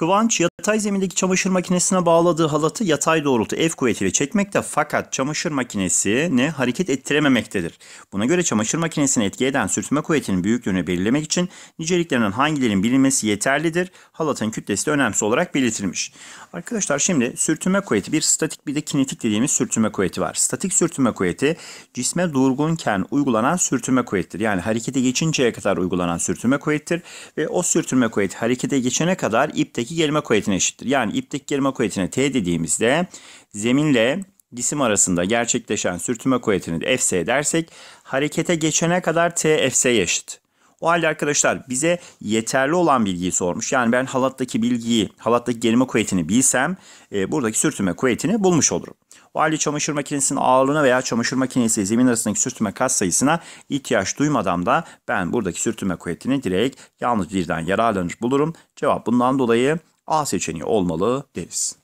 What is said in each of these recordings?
Kıvanç yatay zemindeki çamaşır makinesine bağladığı halatı yatay doğrultu F kuvvetiyle çekmekte fakat çamaşır makinesini hareket ettirememektedir. Buna göre çamaşır makinesini etki eden sürtünme kuvvetinin büyüklüğünü belirlemek için niceliklerinden hangilerinin bilinmesi yeterlidir. Halatın kütlesi de önemsiz olarak belirtilmiş. Arkadaşlar şimdi sürtünme kuvveti bir statik bir de kinetik dediğimiz sürtünme kuvveti var. Statik sürtünme kuvveti cisme durgunken uygulanan sürtünme kuvvettir. Yani harekete geçinceye kadar uygulanan sürtünme kuvvettir ve o sürtünme kuvveti harekete geçene kadar ipteki ipteki germe kuvvetine eşittir. Yani ipteki germe kuvvetine T dediğimizde zeminle cisim arasında gerçekleşen sürtünme kuvvetini de Fs dersek harekete geçene kadar T Fs'ye eşit. O halde arkadaşlar bize yeterli olan bilgiyi sormuş. Yani ben halattaki bilgiyi, halattaki germe kuvvetini bilsem e, buradaki sürtünme kuvvetini bulmuş olurum. O çamaşır makinesinin ağırlığına veya çamaşır makinesi zemin arasındaki sürtünme kat sayısına ihtiyaç duymadan da ben buradaki sürtünme kuvvetini direkt yalnız birden yararlanır bulurum. Cevap bundan dolayı A seçeneği olmalı deriz.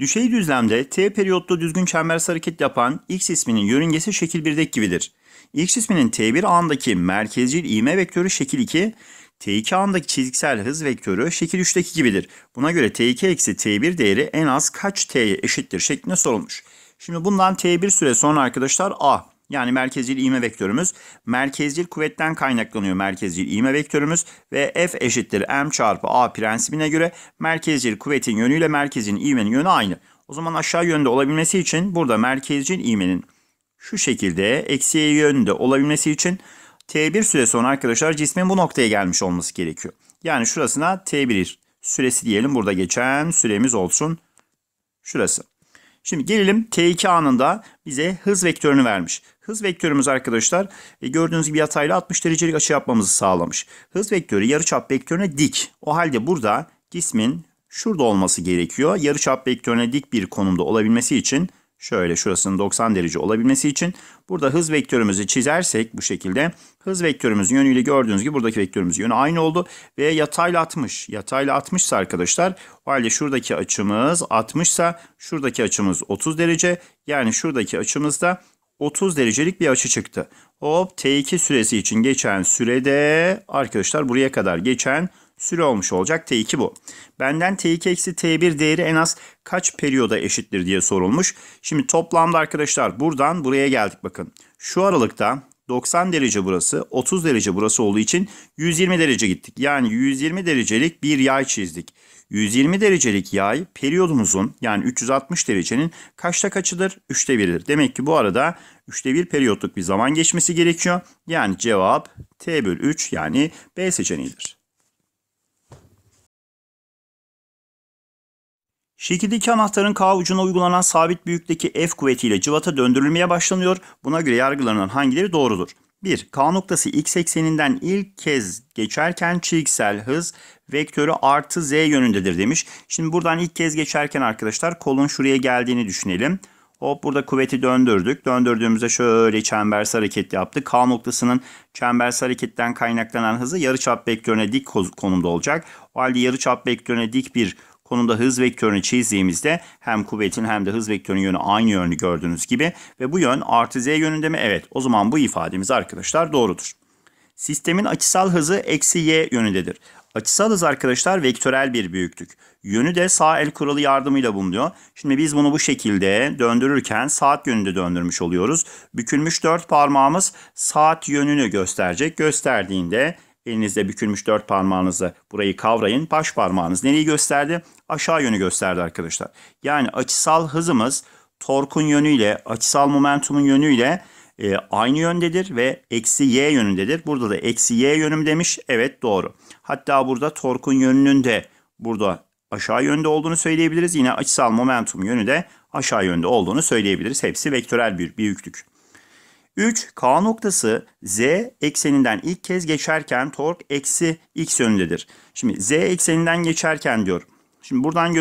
Düşey düzlemde T periyotlu düzgün çembersiz hareket yapan X isminin yörüngesi şekil 1'deki gibidir. X isminin T1 andaki merkezcil ivme vektörü şekil 2, T2 andaki çiziksel hız vektörü şekil 3'teki gibidir. Buna göre T2 eksi T1 değeri en az kaç T'ye eşittir şeklinde sorulmuş. Şimdi bundan T1 süre sonra arkadaşlar A yani merkezcil iğme vektörümüz merkezcil kuvvetten kaynaklanıyor merkezcil iğme vektörümüz ve F eşittir M çarpı A prensibine göre merkezcil kuvvetin yönüyle merkezin iğmenin yönü aynı. O zaman aşağı yönde olabilmesi için burada merkezcil iğmenin şu şekilde eksiye yönde olabilmesi için T1 süre sonra arkadaşlar cismin bu noktaya gelmiş olması gerekiyor. Yani şurasına T1 süresi diyelim. Burada geçen süremiz olsun. Şurası. Şimdi gelelim T2 anında bize hız vektörünü vermiş. Hız vektörümüz arkadaşlar e, gördüğünüz gibi yatayla 60 derecelik açı yapmamızı sağlamış. Hız vektörü yarıçap vektörüne dik. O halde burada cismin şurada olması gerekiyor. Yarıçap vektörüne dik bir konumda olabilmesi için Şöyle şurasının 90 derece olabilmesi için burada hız vektörümüzü çizersek bu şekilde hız vektörümüzün yönüyle gördüğünüz gibi buradaki vektörümüzün yönü aynı oldu ve yatayla 60. Yatayla 60 ise arkadaşlar o halde şuradaki açımız 60 ise şuradaki açımız 30 derece yani şuradaki açımızda 30 derecelik bir açı çıktı. Hop T2 süresi için geçen sürede arkadaşlar buraya kadar geçen Süre olmuş olacak. T2 bu. Benden T2 eksi T1 değeri en az kaç periyoda eşittir diye sorulmuş. Şimdi toplamda arkadaşlar buradan buraya geldik bakın. Şu aralıkta 90 derece burası, 30 derece burası olduğu için 120 derece gittik. Yani 120 derecelik bir yay çizdik. 120 derecelik yay periyodumuzun yani 360 derecenin kaçta kaçıdır? 3'te 1'dir. Demek ki bu arada 3'te 1 periyotluk bir zaman geçmesi gerekiyor. Yani cevap T bölü 3 yani B seçeneğidir. Şekildeki anahtarın K ucuna uygulanan sabit büyüklükteki F kuvvetiyle cıvata döndürülmeye başlanıyor. Buna göre yargılarının hangileri doğrudur? 1. K noktası x ekseninden ilk kez geçerken çizgisel hız vektörü artı z yönündedir demiş. Şimdi buradan ilk kez geçerken arkadaşlar kolun şuraya geldiğini düşünelim. Hop burada kuvveti döndürdük. Döndürdüğümüzde şöyle çembersi hareket yaptı. K noktasının çembersi hareketten kaynaklanan hızı yarıçap vektörüne dik konumda olacak. O halde yarıçap vektörüne dik bir Konuda hız vektörünü çizdiğimizde hem kuvvetin hem de hız vektörünün yönü aynı yönlü gördüğünüz gibi. Ve bu yön artı z yönünde mi? Evet. O zaman bu ifademiz arkadaşlar doğrudur. Sistemin açısal hızı eksi y yönündedir. Açısal hız arkadaşlar vektörel bir büyüklük. Yönü de sağ el kuralı yardımıyla bulunuyor. Şimdi biz bunu bu şekilde döndürürken saat yönünde döndürmüş oluyoruz. Bükülmüş dört parmağımız saat yönünü gösterecek. Gösterdiğinde Elinizde bükülmüş dört parmağınızı burayı kavrayın. Baş parmağınız nereyi gösterdi? Aşağı yönü gösterdi arkadaşlar. Yani açısal hızımız torkun yönüyle, açısal momentumun yönüyle e, aynı yöndedir ve eksi y yönündedir. Burada da eksi y yönüm demiş. Evet doğru. Hatta burada torkun yönünün de burada aşağı yönde olduğunu söyleyebiliriz. Yine açısal momentum yönü de aşağı yönde olduğunu söyleyebiliriz. Hepsi vektörel bir büyüklük. 3. K noktası Z ekseninden ilk kez geçerken tork eksi X yönündedir. Şimdi Z ekseninden geçerken diyor. Şimdi buradan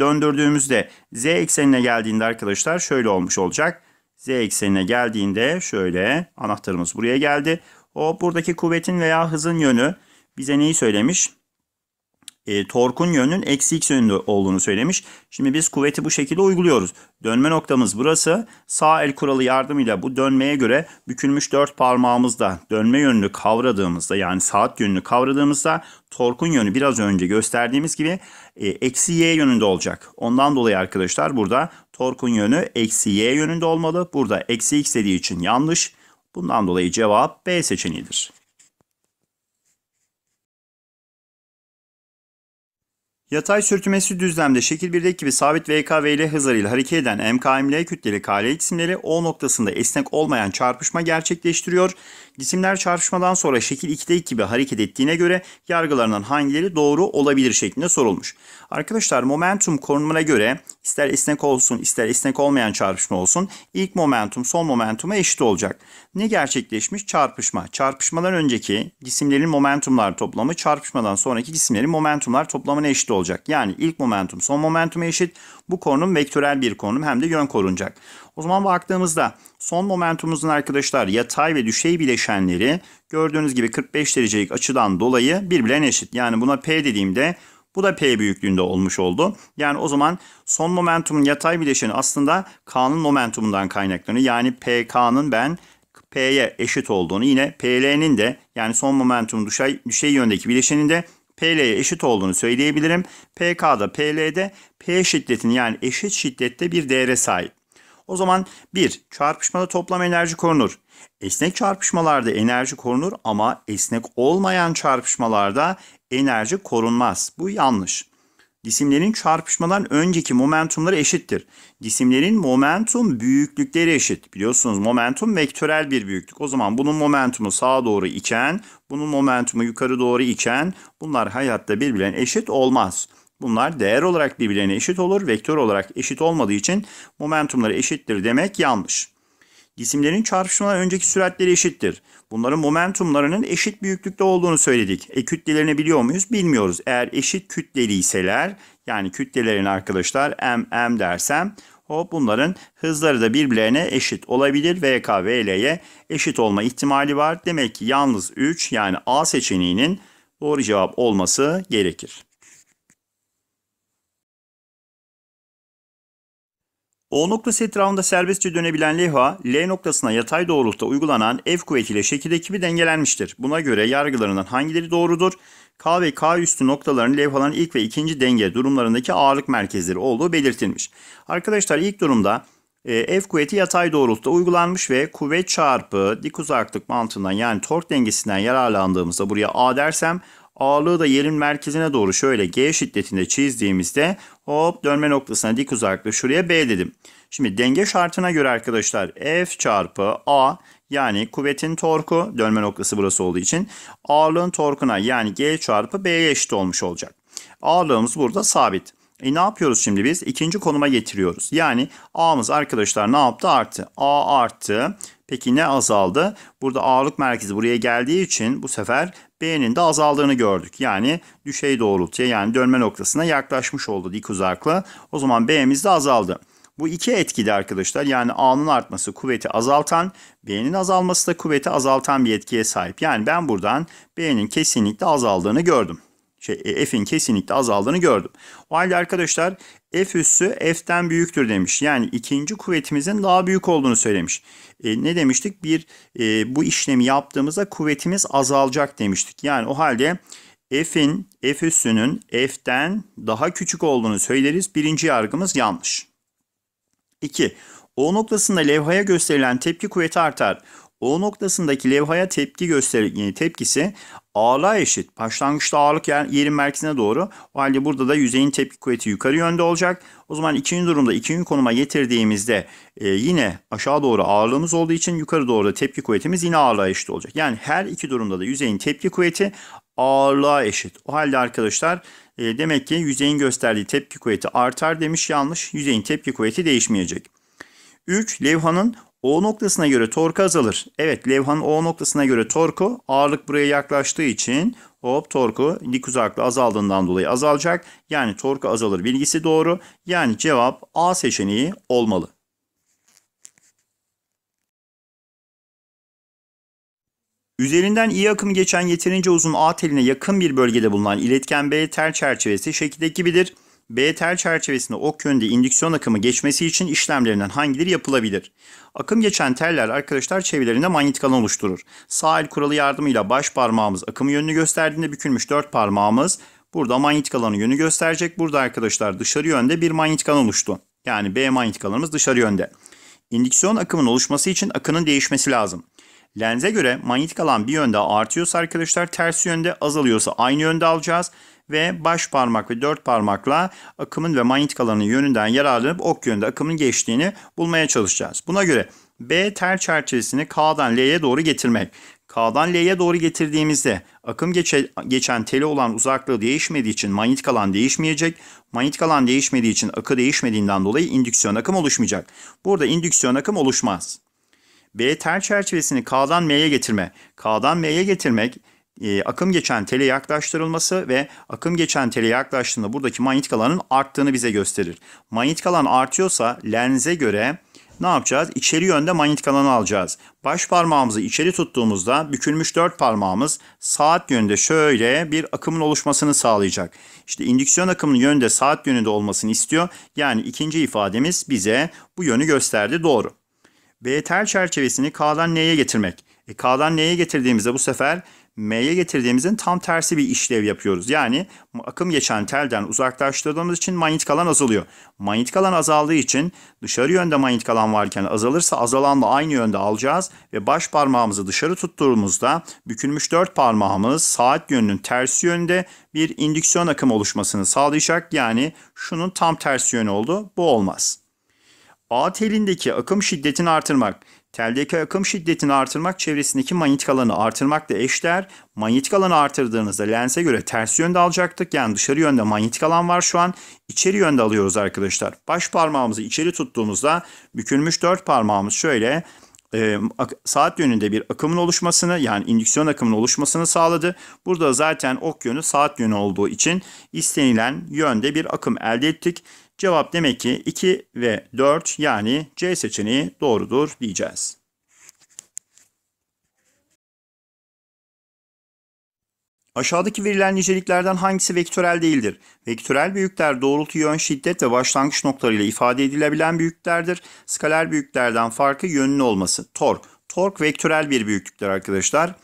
döndürdüğümüzde Z eksenine geldiğinde arkadaşlar şöyle olmuş olacak. Z eksenine geldiğinde şöyle anahtarımız buraya geldi. O buradaki kuvvetin veya hızın yönü bize neyi söylemiş? e, torkun yönünün eksi x yönünde olduğunu söylemiş. Şimdi biz kuvveti bu şekilde uyguluyoruz. Dönme noktamız burası. Sağ el kuralı yardımıyla bu dönmeye göre bükülmüş dört parmağımızda dönme yönünü kavradığımızda yani saat yönünü kavradığımızda torkun yönü biraz önce gösterdiğimiz gibi e, eksi y yönünde olacak. Ondan dolayı arkadaşlar burada torkun yönü eksi y yönünde olmalı. Burada eksi x dediği için yanlış. Bundan dolayı cevap B seçeneğidir. Yatay sürtünmesi düzlemde şekil 1'deki gibi sabit VKVL hızlarıyla hareket eden mkm MKML kütleli KL cisimleri O noktasında esnek olmayan çarpışma gerçekleştiriyor Cisimler çarpışmadan sonra şekil 2'de 2 gibi hareket ettiğine göre yargılarından hangileri doğru olabilir şeklinde sorulmuş. Arkadaşlar momentum konumuna göre ister esnek olsun ister esnek olmayan çarpışma olsun ilk momentum son momentuma eşit olacak. Ne gerçekleşmiş? Çarpışma. Çarpışmadan önceki cisimlerin momentumlar toplamı çarpışmadan sonraki cisimlerin momentumlar toplamına eşit olacak. Yani ilk momentum son momentuma eşit. Bu konum vektörel bir konum hem de yön korunacak. O zaman baktığımızda son momentumumuzun arkadaşlar yatay ve düşey bileşenleri gördüğünüz gibi 45 derecelik açıdan dolayı birbirine eşit. Yani buna P dediğimde bu da P büyüklüğünde olmuş oldu. Yani o zaman son momentumun yatay bileşeni aslında K'nın momentumundan kaynaklanıyor. Yani PK'nın ben P'ye eşit olduğunu yine PL'nin de yani son momentumun düşey, düşey yöndeki bileşenin de PL'ye eşit olduğunu söyleyebilirim. PK'da PL'de P şiddetini yani eşit şiddette bir değere sahip. O zaman 1. Çarpışmada toplam enerji korunur. Esnek çarpışmalarda enerji korunur ama esnek olmayan çarpışmalarda enerji korunmaz. Bu yanlış. Cisimlerin çarpışmadan önceki momentumları eşittir. Cisimlerin momentum büyüklükleri eşit. Biliyorsunuz momentum vektörel bir büyüklük. O zaman bunun momentumu sağa doğru iken, bunun momentumu yukarı doğru iken bunlar hayatta birbirine eşit olmaz. Bunlar değer olarak birbirlerine eşit olur. Vektör olarak eşit olmadığı için momentumları eşittir demek yanlış. Cisimlerin çarpışmadan önceki süratleri eşittir. Bunların momentumlarının eşit büyüklükte olduğunu söyledik. E kütlelerini biliyor muyuz? Bilmiyoruz. Eğer eşit kütleliyseler yani kütlelerini arkadaşlar m m dersem hop bunların hızları da birbirlerine eşit olabilir. VK VL'ye eşit olma ihtimali var. Demek ki yalnız 3 yani A seçeneğinin doğru cevap olması gerekir. O noktası etrafında serbestçe dönebilen levha, L noktasına yatay doğrultuda uygulanan F kuvvetiyle şekildeki bir dengelenmiştir. Buna göre yargılarından hangileri doğrudur? K ve K üstü noktaların levhaların ilk ve ikinci denge durumlarındaki ağırlık merkezleri olduğu belirtilmiş. Arkadaşlar ilk durumda e, F kuvveti yatay doğrultuda uygulanmış ve kuvvet çarpı dik uzaklık mantığından yani tork dengesinden yararlandığımızda buraya A dersem Ağırlığı da yerin merkezine doğru şöyle G şiddetinde çizdiğimizde hop dönme noktasına dik uzaklığı şuraya B dedim. Şimdi denge şartına göre arkadaşlar F çarpı A yani kuvvetin torku dönme noktası burası olduğu için ağırlığın torkuna yani G çarpı B'ye eşit olmuş olacak. Ağırlığımız burada sabit. E ne yapıyoruz şimdi biz? İkinci konuma getiriyoruz. Yani A'mız arkadaşlar ne yaptı? Arttı. A arttı. Peki ne azaldı? Burada ağırlık merkezi buraya geldiği için bu sefer B'nin de azaldığını gördük. Yani düşey doğrultuya yani dönme noktasına yaklaşmış oldu dik uzakla. O zaman B'miz de azaldı. Bu iki etkili arkadaşlar yani A'nın artması kuvveti azaltan, B'nin azalması da kuvveti azaltan bir etkiye sahip. Yani ben buradan B'nin kesinlikle azaldığını gördüm. Şey, e, F'in kesinlikle azaldığını gördüm. O halde arkadaşlar F üssü F'den büyüktür demiş. Yani ikinci kuvvetimizin daha büyük olduğunu söylemiş. E, ne demiştik? Bir e, bu işlemi yaptığımızda kuvvetimiz azalacak demiştik. Yani o halde F'in, F üssünün F'den daha küçük olduğunu söyleriz. Birinci yargımız yanlış. 2. O noktasında levhaya gösterilen tepki kuvveti artar. O noktasındaki levhaya tepki gösteri tepkisi ağırlığa eşit. Başlangıçta ağırlık yer, yerin merkezine doğru. O halde burada da yüzeyin tepki kuvveti yukarı yönde olacak. O zaman ikinci durumda ikinci konuma getirdiğimizde e, yine aşağı doğru ağırlığımız olduğu için yukarı doğru da tepki kuvvetimiz yine ağırlığa eşit olacak. Yani her iki durumda da yüzeyin tepki kuvveti ağırlığa eşit. O halde arkadaşlar e, demek ki yüzeyin gösterdiği tepki kuvveti artar demiş yanlış. Yüzeyin tepki kuvveti değişmeyecek. 3. Levhanın o noktasına göre torku azalır. Evet levhanın O noktasına göre torku ağırlık buraya yaklaştığı için hop torku dik uzaklığı azaldığından dolayı azalacak. Yani torku azalır bilgisi doğru. Yani cevap A seçeneği olmalı. Üzerinden iyi akım geçen yeterince uzun A teline yakın bir bölgede bulunan iletken B tel çerçevesi şekildeki gibidir. B tel çerçevesinde ok yönde indüksiyon akımı geçmesi için işlemlerinden hangileri yapılabilir? Akım geçen teller arkadaşlar çevrelerinde manyetik alan oluşturur. Sağ el kuralı yardımıyla baş parmağımız akım yönünü gösterdiğinde bükülmüş dört parmağımız burada manyetik alanın yönü gösterecek. Burada arkadaşlar dışarı yönde bir manyetik alan oluştu. Yani B manyetik alanımız dışarı yönde. İndüksiyon akımın oluşması için akının değişmesi lazım. Lenze göre manyetik alan bir yönde artıyorsa arkadaşlar ters yönde azalıyorsa aynı yönde alacağız ve baş parmak ve dört parmakla akımın ve manyetik alanın yönünden yararlanıp ok yönünde akımın geçtiğini bulmaya çalışacağız. Buna göre B tel çerçevesini K'dan L'ye doğru getirmek. K'dan L'ye doğru getirdiğimizde akım geçe, geçen tele olan uzaklığı değişmediği için manyetik alan değişmeyecek. Manyetik alan değişmediği için akı değişmediğinden dolayı indüksiyon akım oluşmayacak. Burada indüksiyon akım oluşmaz. B tel çerçevesini K'dan M'ye getirme. K'dan M'ye getirmek e, akım geçen tele yaklaştırılması ve akım geçen tele yaklaştığında buradaki manyetik alanın arttığını bize gösterir. Manyetik alan artıyorsa lenze göre ne yapacağız? İçeri yönde manyetik alanı alacağız. Baş parmağımızı içeri tuttuğumuzda bükülmüş dört parmağımız saat yönünde şöyle bir akımın oluşmasını sağlayacak. İşte indüksiyon akımının yönde saat yönünde olmasını istiyor. Yani ikinci ifademiz bize bu yönü gösterdi doğru. B tel çerçevesini K'dan N'ye getirmek. E, K'dan N'ye getirdiğimizde bu sefer M'ye getirdiğimizin tam tersi bir işlev yapıyoruz. Yani akım geçen telden uzaklaştırdığımız için manyetik alan azalıyor. Manyetik alan azaldığı için dışarı yönde manyetik alan varken azalırsa azalanla aynı yönde alacağız ve baş parmağımızı dışarı tuttuğumuzda bükülmüş dört parmağımız saat yönünün tersi yönde bir indüksiyon akım oluşmasını sağlayacak. Yani şunun tam tersi yönü oldu. Bu olmaz. A telindeki akım şiddetini artırmak. Teldeki akım şiddetini artırmak çevresindeki manyetik alanı artırmakla eşdeğer. Manyetik alanı artırdığınızda lense göre ters yönde alacaktık. Yani dışarı yönde manyetik alan var şu an. İçeri yönde alıyoruz arkadaşlar. Baş parmağımızı içeri tuttuğumuzda bükülmüş dört parmağımız şöyle e, saat yönünde bir akımın oluşmasını yani indüksiyon akımının oluşmasını sağladı. Burada zaten ok yönü saat yönü olduğu için istenilen yönde bir akım elde ettik. Cevap demek ki 2 ve 4 yani C seçeneği doğrudur diyeceğiz. Aşağıdaki verilen niceliklerden hangisi vektörel değildir? Vektörel büyükler doğrultu, yön, şiddet ve başlangıç noktalarıyla ifade edilebilen büyüklerdir. Skaler büyüklerden farkı yönlü olması. Tork. Tork vektörel bir büyüklüktür arkadaşlar.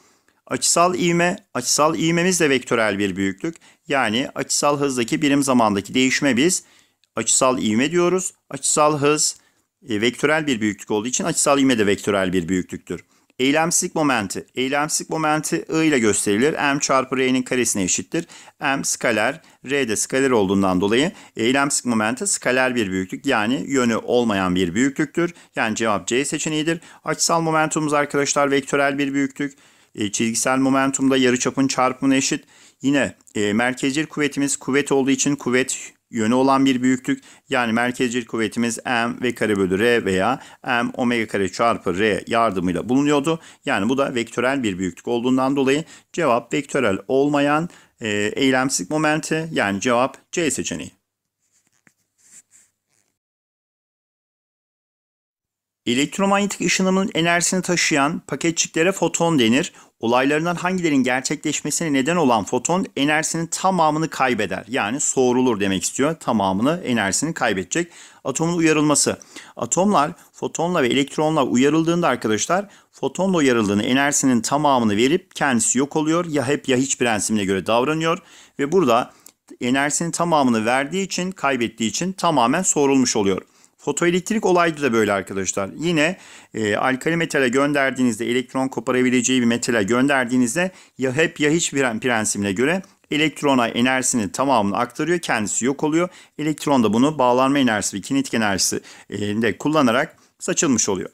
Açısal ivme, açısal ivmemiz de vektörel bir büyüklük. Yani açısal hızdaki birim zamandaki değişme biz açısal ivme diyoruz. Açısal hız e, vektörel bir büyüklük olduğu için açısal ivme de vektörel bir büyüklüktür. Eylemsizlik momenti. Eylemsizlik momenti I ile gösterilir. M çarpı R'nin karesine eşittir. M skaler, R de skaler olduğundan dolayı eylemsizlik momenti skaler bir büyüklük yani yönü olmayan bir büyüklüktür. Yani cevap C seçeneğidir. Açısal momentumumuz arkadaşlar vektörel bir büyüklük. E, çizgisel momentumda yarıçapın çarpımına eşit. Yine e, merkezcil kuvvetimiz kuvvet olduğu için kuvvet yönü olan bir büyüklük. Yani merkezcil kuvvetimiz m ve kare bölü r veya m omega kare çarpı r yardımıyla bulunuyordu. Yani bu da vektörel bir büyüklük olduğundan dolayı cevap vektörel olmayan e, eylemsizlik momenti yani cevap C seçeneği. Elektromanyetik ışınımın enerjisini taşıyan paketçiklere foton denir olaylarından hangilerinin gerçekleşmesine neden olan foton enerjisinin tamamını kaybeder. Yani soğurulur demek istiyor. Tamamını enerjisini kaybedecek. Atomun uyarılması. Atomlar fotonla ve elektronla uyarıldığında arkadaşlar fotonla uyarıldığını enerjisinin tamamını verip kendisi yok oluyor. Ya hep ya hiç prensibine göre davranıyor. Ve burada enerjisinin tamamını verdiği için kaybettiği için tamamen soğurulmuş oluyor. Fotoelektrik olaydı da böyle arkadaşlar. Yine e, alkali metale gönderdiğinizde elektron koparabileceği bir metale gönderdiğinizde ya hep ya hiç prensibine göre elektrona enerjisini tamamını aktarıyor. Kendisi yok oluyor. Elektron da bunu bağlanma enerjisi ve kinetik enerjisi e, de kullanarak saçılmış oluyor.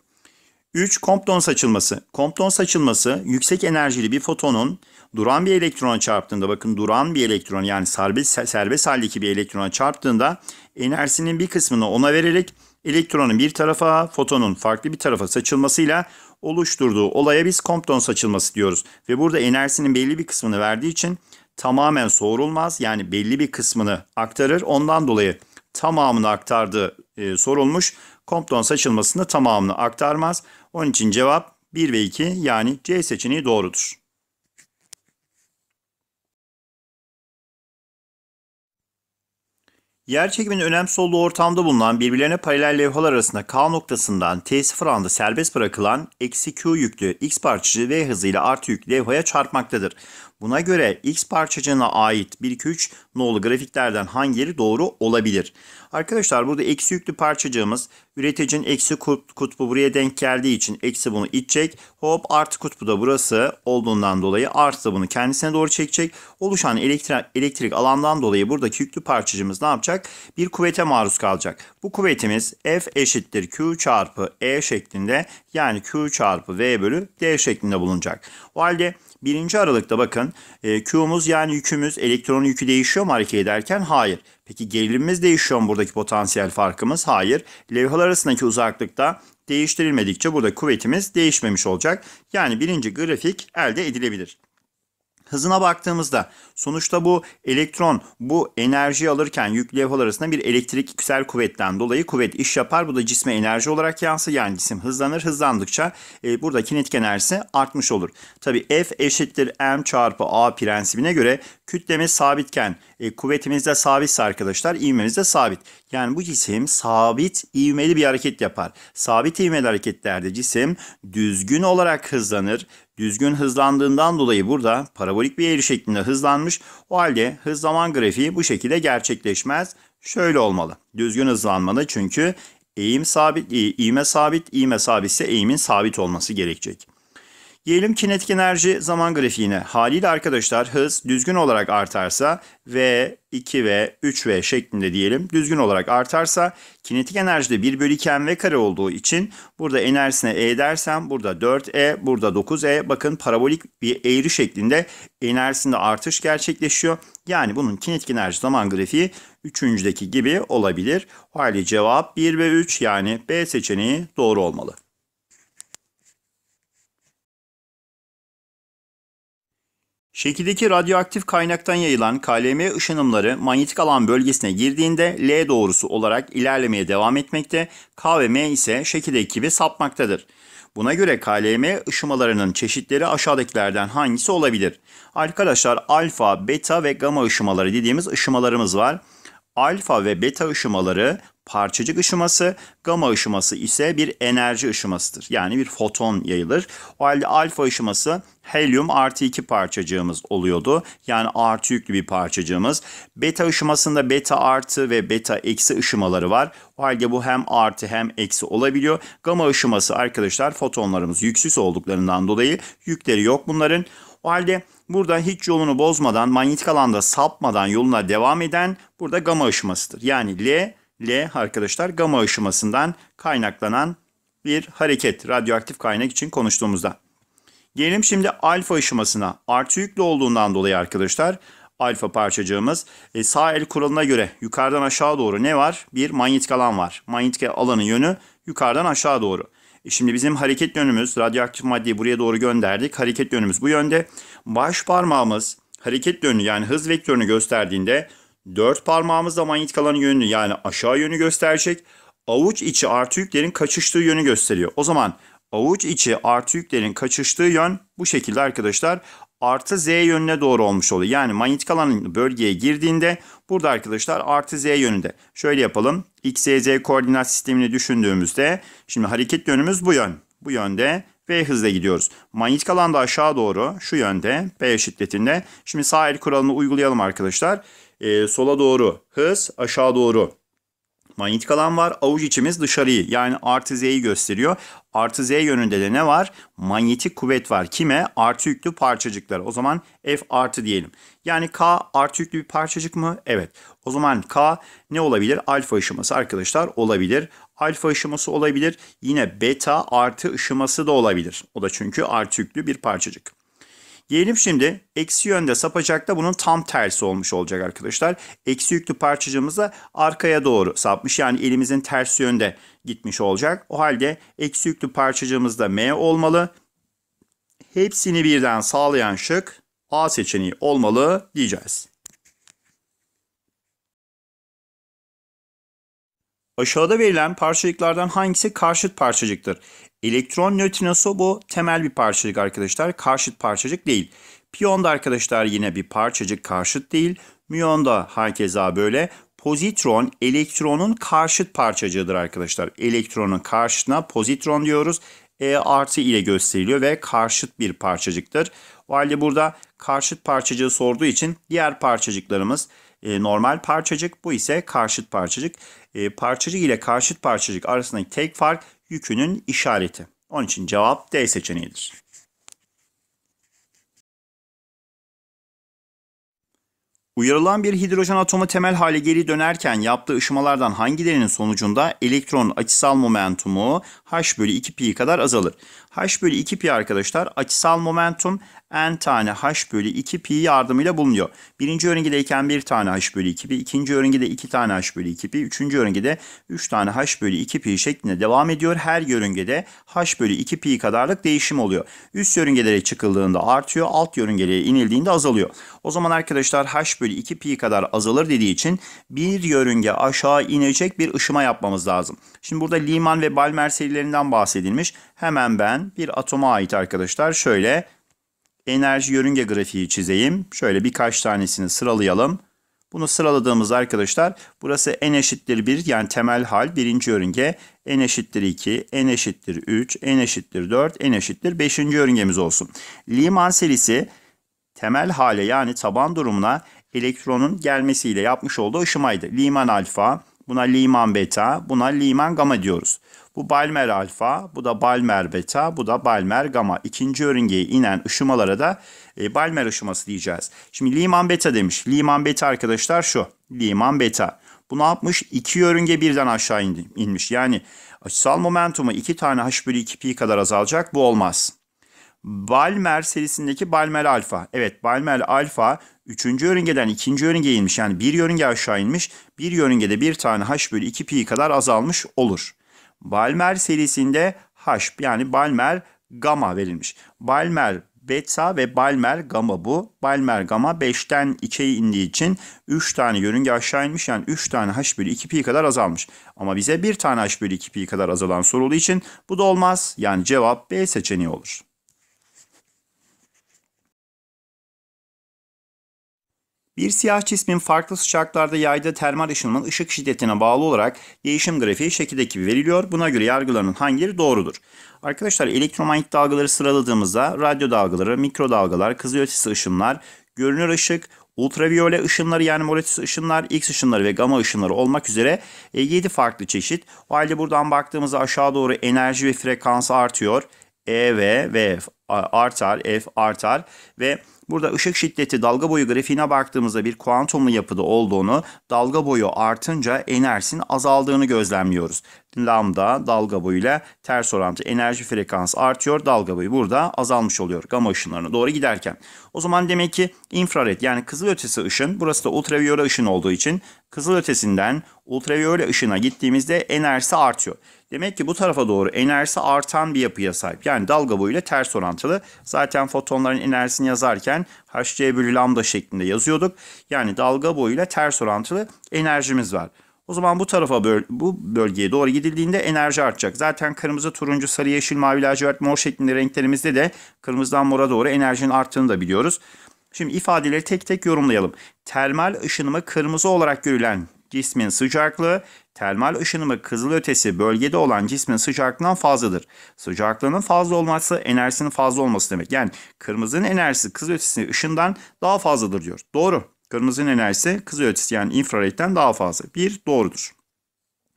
3. Compton saçılması. Compton saçılması yüksek enerjili bir fotonun duran bir elektron çarptığında bakın duran bir elektron yani serbest, serbest haldeki bir elektron çarptığında enerjisinin bir kısmını ona vererek elektronun bir tarafa, fotonun farklı bir tarafa saçılmasıyla oluşturduğu olaya biz Compton saçılması diyoruz. Ve burada enerjisinin belli bir kısmını verdiği için tamamen sorulmaz, Yani belli bir kısmını aktarır. Ondan dolayı tamamını aktardı e, sorulmuş. Compton saçılmasında tamamını aktarmaz. Onun için cevap 1 ve 2 yani C seçeneği doğrudur. Yer çekiminin önemsiz olduğu ortamda bulunan birbirlerine paralel levhalar arasında K noktasından T0 anda serbest bırakılan eksi Q yüklü X parçacığı V hızıyla artı yüklü levhaya çarpmaktadır. Buna göre X parçacığına ait 1, 2, 3 nolu grafiklerden hangileri doğru olabilir? Arkadaşlar burada eksi yüklü parçacığımız üreticinin eksi kutbu buraya denk geldiği için eksi bunu itecek. Hop artı kutbu da burası olduğundan dolayı artı da bunu kendisine doğru çekecek. Oluşan elektrik, elektrik alandan dolayı buradaki yüklü parçacığımız ne yapacak? Bir kuvvete maruz kalacak. Bu kuvvetimiz F eşittir Q çarpı E şeklinde yani Q çarpı V bölü D şeklinde bulunacak. O halde birinci aralıkta bakın e, Q'muz yani yükümüz elektron yükü değişiyor mu hareket ederken? Hayır. Peki gerilimimiz değişiyor mu buradaki potansiyel farkımız? Hayır. Levhalar arasındaki uzaklıkta değiştirilmedikçe burada kuvvetimiz değişmemiş olacak. Yani birinci grafik elde edilebilir hızına baktığımızda sonuçta bu elektron bu enerji alırken yüklü levhalar arasında bir elektrik küsel kuvvetten dolayı kuvvet iş yapar. Bu da cisme enerji olarak yansır. Yani cisim hızlanır. Hızlandıkça e, burada kinetik enerjisi artmış olur. Tabi F eşittir M çarpı A prensibine göre kütlemiz sabitken e, kuvvetimiz de sabitse arkadaşlar ivmemiz de sabit. Yani bu cisim sabit ivmeli bir hareket yapar. Sabit ivmeli hareketlerde cisim düzgün olarak hızlanır düzgün hızlandığından dolayı burada parabolik bir eğri şeklinde hızlanmış. O halde hız zaman grafiği bu şekilde gerçekleşmez. Şöyle olmalı. Düzgün hızlanmalı çünkü eğim sabit, iğme sabit, iğme sabitse eğimin sabit olması gerekecek. Diyelim kinetik enerji zaman grafiğine. Haliyle arkadaşlar hız düzgün olarak artarsa V, 2 ve 3 V şeklinde diyelim düzgün olarak artarsa kinetik enerjide 1 bölü 2 MV kare olduğu için burada enerjisine E dersem burada 4E burada 9E bakın parabolik bir eğri şeklinde enerjisinde artış gerçekleşiyor. Yani bunun kinetik enerji zaman grafiği 3.deki gibi olabilir. O halde cevap 1 ve 3 yani B seçeneği doğru olmalı. Şekildeki radyoaktif kaynaktan yayılan KLM ışınımları manyetik alan bölgesine girdiğinde L doğrusu olarak ilerlemeye devam etmekte, K ve M ise şekildeki gibi sapmaktadır. Buna göre KLM ışımalarının çeşitleri aşağıdakilerden hangisi olabilir? Arkadaşlar alfa, beta ve gama ışımaları dediğimiz ışımalarımız var. Alfa ve beta ışımaları parçacık ışıması, gama ışıması ise bir enerji ışımasıdır. Yani bir foton yayılır. O halde alfa ışıması helyum artı iki parçacığımız oluyordu. Yani artı yüklü bir parçacığımız. Beta ışımasında beta artı ve beta eksi ışımaları var. O halde bu hem artı hem eksi olabiliyor. Gama ışıması arkadaşlar fotonlarımız yüksüz olduklarından dolayı yükleri yok bunların. O halde burada hiç yolunu bozmadan, manyetik alanda sapmadan yoluna devam eden burada gama ışımasıdır. Yani L L arkadaşlar gama ışımasından kaynaklanan bir hareket radyoaktif kaynak için konuştuğumuzda. Gelelim şimdi alfa ışımasına. Artı yüklü olduğundan dolayı arkadaşlar alfa parçacığımız e, sağ el kuralına göre yukarıdan aşağı doğru ne var? Bir manyetik alan var. Manyetik alanın yönü yukarıdan aşağı doğru. E şimdi bizim hareket yönümüz radyoaktif maddeyi buraya doğru gönderdik. Hareket yönümüz bu yönde. Baş parmağımız hareket yönü yani hız vektörünü gösterdiğinde Dört parmağımızla manyetik alanın yönünü yani aşağı yönü gösterecek. Avuç içi artı yüklerin kaçıştığı yönü gösteriyor. O zaman avuç içi artı yüklerin kaçıştığı yön bu şekilde arkadaşlar artı z yönüne doğru olmuş oluyor. Yani manyetik alanın bölgeye girdiğinde burada arkadaşlar artı z yönünde. Şöyle yapalım. X, Y, Z koordinat sistemini düşündüğümüzde şimdi hareket yönümüz bu yön. Bu yönde V hızla gidiyoruz. Manyetik alan da aşağı doğru şu yönde B şiddetinde. Şimdi sağ el kuralını uygulayalım arkadaşlar e, sola doğru hız, aşağı doğru manyetik alan var. Avuç içimiz dışarıyı yani artı z'yi gösteriyor. Artı z yönünde de ne var? Manyetik kuvvet var. Kime? Artı yüklü parçacıklar. O zaman F artı diyelim. Yani K artı yüklü bir parçacık mı? Evet. O zaman K ne olabilir? Alfa ışıması arkadaşlar olabilir. Alfa ışıması olabilir. Yine beta artı ışıması da olabilir. O da çünkü artı yüklü bir parçacık. Diyelim şimdi eksi yönde sapacak da bunun tam tersi olmuş olacak arkadaşlar. Eksi yüklü parçacığımız arkaya doğru sapmış. Yani elimizin ters yönde gitmiş olacak. O halde eksi yüklü parçacığımız da M olmalı. Hepsini birden sağlayan şık A seçeneği olmalı diyeceğiz. Aşağıda verilen parçacıklardan hangisi karşıt parçacıktır? Elektron nötrinosu bu temel bir parçacık arkadaşlar. Karşıt parçacık değil. Piyon da arkadaşlar yine bir parçacık karşıt değil. Müyon da hakeza böyle. Pozitron elektronun karşıt parçacığıdır arkadaşlar. Elektronun karşına pozitron diyoruz. E artı ile gösteriliyor ve karşıt bir parçacıktır. O halde burada karşıt parçacığı sorduğu için diğer parçacıklarımız e, normal parçacık bu ise karşıt parçacık. E, parçacık ile karşıt parçacık arasındaki tek fark yükünün işareti. Onun için cevap D seçeneğidir. Uyarılan bir hidrojen atomu temel hale geri dönerken yaptığı ışımalardan hangilerinin sonucunda elektron açısal momentumu h bölü 2 pi kadar azalır h bölü 2pi arkadaşlar açısal momentum n tane h bölü 2pi yardımıyla bulunuyor. Birinci yörüngedeyken bir tane h bölü 2pi, ikinci yörüngede iki tane h bölü 2pi, üçüncü yörüngede üç tane h bölü 2pi şeklinde devam ediyor. Her yörüngede h bölü 2pi kadarlık değişim oluyor. Üst yörüngelere çıkıldığında artıyor, alt yörüngelere inildiğinde azalıyor. O zaman arkadaşlar h bölü 2pi kadar azalır dediği için bir yörünge aşağı inecek bir ışıma yapmamız lazım. Şimdi burada Liman ve Balmer serilerinden bahsedilmiş. Hemen ben bir atoma ait arkadaşlar şöyle enerji yörünge grafiği çizeyim. Şöyle birkaç tanesini sıralayalım. Bunu sıraladığımız arkadaşlar burası n eşittir 1 yani temel hal birinci yörünge. n eşittir 2, n eşittir 3, n eşittir 4, n eşittir 5. yörüngemiz olsun. Liman serisi temel hale yani taban durumuna elektronun gelmesiyle yapmış olduğu ışımaydı. Liman alfa, Buna Lyman beta, buna Lyman gama diyoruz. Bu Balmer alfa, bu da Balmer beta, bu da Balmer gama. İkinci yörüngeye inen ışımalara da e, Balmer ışıması diyeceğiz. Şimdi Lyman beta demiş. Lyman beta arkadaşlar şu. Lyman beta. Bu ne yapmış? İki yörünge birden aşağı indi, inmiş. Yani açısal momentumu iki tane h bölü 2 pi kadar azalacak. Bu olmaz. Balmer serisindeki Balmer alfa. Evet Balmer alfa Üçüncü yörüngeden ikinci yörüngeye inmiş yani bir yörünge aşağı inmiş. Bir yörüngede bir tane h bölü 2 pi kadar azalmış olur. Balmer serisinde h yani Balmer gamma verilmiş. Balmer beta ve Balmer gamma bu. Balmer gamma 5'ten 2'ye indiği için 3 tane yörünge aşağı inmiş. Yani 3 tane h bölü 2 pi kadar azalmış. Ama bize 1 tane h bölü 2 pi kadar azalan sorulduğu için bu da olmaz. Yani cevap B seçeneği olur. Bir siyah cismin farklı sıcaklarda yaydığı termal ışınımın ışık şiddetine bağlı olarak değişim grafiği şekildeki veriliyor. Buna göre yargılarının hangileri doğrudur? Arkadaşlar elektromanyet dalgaları sıraladığımızda radyo dalgaları, mikrodalgalar, kızıl ışınlar, görünür ışık, ultraviyole ışınları yani moleküler ışınlar, X ışınları ve gamma ışınları olmak üzere 7 e, farklı çeşit. O halde buradan baktığımızda aşağı doğru enerji ve frekans artıyor. E ve V artar, F artar ve Burada ışık şiddeti dalga boyu grafiğine baktığımızda bir kuantumlu yapıda olduğunu, dalga boyu artınca enerjisinin azaldığını gözlemliyoruz lambda dalga boyuyla ters orantı enerji frekansı artıyor. Dalga boyu burada azalmış oluyor gama ışınlarına doğru giderken. O zaman demek ki infrared yani kızılötesi ışın burası da ultraviyole ışın olduğu için kızılötesinden ultraviyole ışına gittiğimizde enerjisi artıyor. Demek ki bu tarafa doğru enerjisi artan bir yapıya sahip. Yani dalga boyuyla ters orantılı. Zaten fotonların enerjisini yazarken hc bölü lambda şeklinde yazıyorduk. Yani dalga boyuyla ters orantılı enerjimiz var. O zaman bu tarafa böl bu bölgeye doğru gidildiğinde enerji artacak. Zaten kırmızı, turuncu, sarı, yeşil, mavi, lacivert, mor şeklinde renklerimizde de kırmızıdan mora doğru enerjinin arttığını da biliyoruz. Şimdi ifadeleri tek tek yorumlayalım. Termal ışınımı kırmızı olarak görülen cismin sıcaklığı termal ışınımı kızılötesi bölgede olan cismin sıcaklığından fazladır. Sıcaklığının fazla olması enerjisinin fazla olması demek. Yani kırmızının enerjisi kızılötesi ışından daha fazladır diyor. Doğru. Kırmızının enerjisi kızıl ötesi yani infraredden daha fazla. 1. Doğrudur.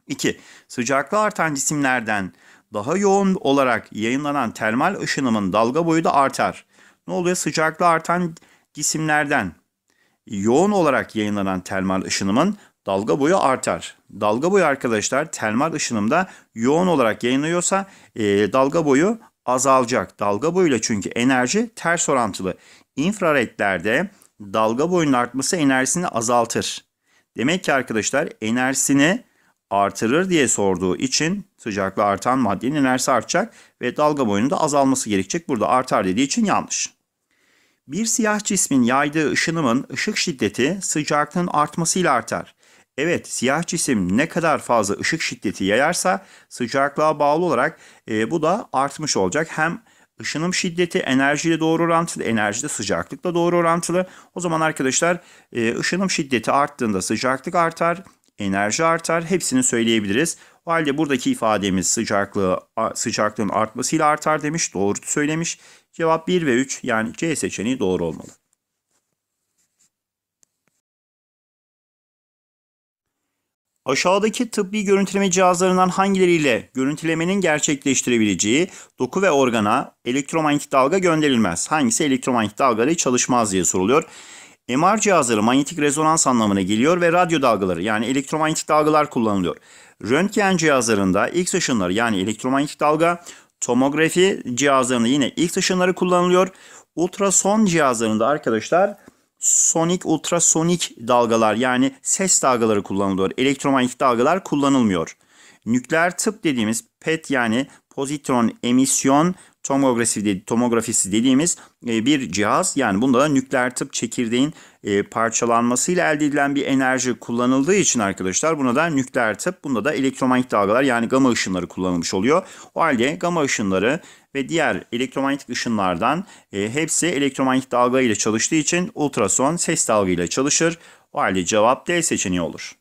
2. Sıcaklığı artan cisimlerden daha yoğun olarak yayınlanan termal ışınımın dalga boyu da artar. Ne oluyor? Sıcaklığı artan cisimlerden yoğun olarak yayınlanan termal ışınımın dalga boyu artar. Dalga boyu arkadaşlar termal ışınımda yoğun olarak yayınlıyorsa e, dalga boyu azalacak. Dalga boyuyla çünkü enerji ters orantılı. İnfraredlerde dalga boyunun artması enerjisini azaltır. Demek ki arkadaşlar enerjisini artırır diye sorduğu için sıcaklığı artan maddenin enerjisi artacak ve dalga da azalması gerekecek. Burada artar dediği için yanlış. Bir siyah cismin yaydığı ışınımın ışık şiddeti sıcaklığın artmasıyla artar. Evet siyah cisim ne kadar fazla ışık şiddeti yayarsa sıcaklığa bağlı olarak e, bu da artmış olacak. Hem Işınım şiddeti enerjiyle doğru orantılı, enerjide sıcaklıkla doğru orantılı. O zaman arkadaşlar e, ışınım şiddeti arttığında sıcaklık artar, enerji artar. Hepsini söyleyebiliriz. O halde buradaki ifademiz sıcaklığı, sıcaklığın artmasıyla artar demiş. Doğru söylemiş. Cevap 1 ve 3 yani C seçeneği doğru olmalı. Aşağıdaki tıbbi görüntüleme cihazlarından hangileriyle görüntülemenin gerçekleştirebileceği doku ve organa elektromanyetik dalga gönderilmez. Hangisi elektromanyetik dalgaları çalışmaz diye soruluyor. MR cihazları manyetik rezonans anlamına geliyor ve radyo dalgaları yani elektromanyetik dalgalar kullanılıyor. Röntgen cihazlarında X ışınları yani elektromanyetik dalga, tomografi cihazlarında yine X ışınları kullanılıyor. Ultrason cihazlarında arkadaşlar sonik ultrasonik dalgalar yani ses dalgaları kullanılıyor. Elektromanyetik dalgalar kullanılmıyor. Nükleer tıp dediğimiz PET yani pozitron emisyon tomografisi, dedi, tomografisi dediğimiz e, bir cihaz. Yani bunda da nükleer tıp çekirdeğin e, parçalanmasıyla elde edilen bir enerji kullanıldığı için arkadaşlar buna da nükleer tıp, bunda da elektromanyetik dalgalar yani gama ışınları kullanılmış oluyor. O halde gama ışınları ve diğer elektromanyetik ışınlardan e, hepsi elektromanyetik dalga ile çalıştığı için ultrason ses dalga ile çalışır. O halde cevap D seçeneği olur.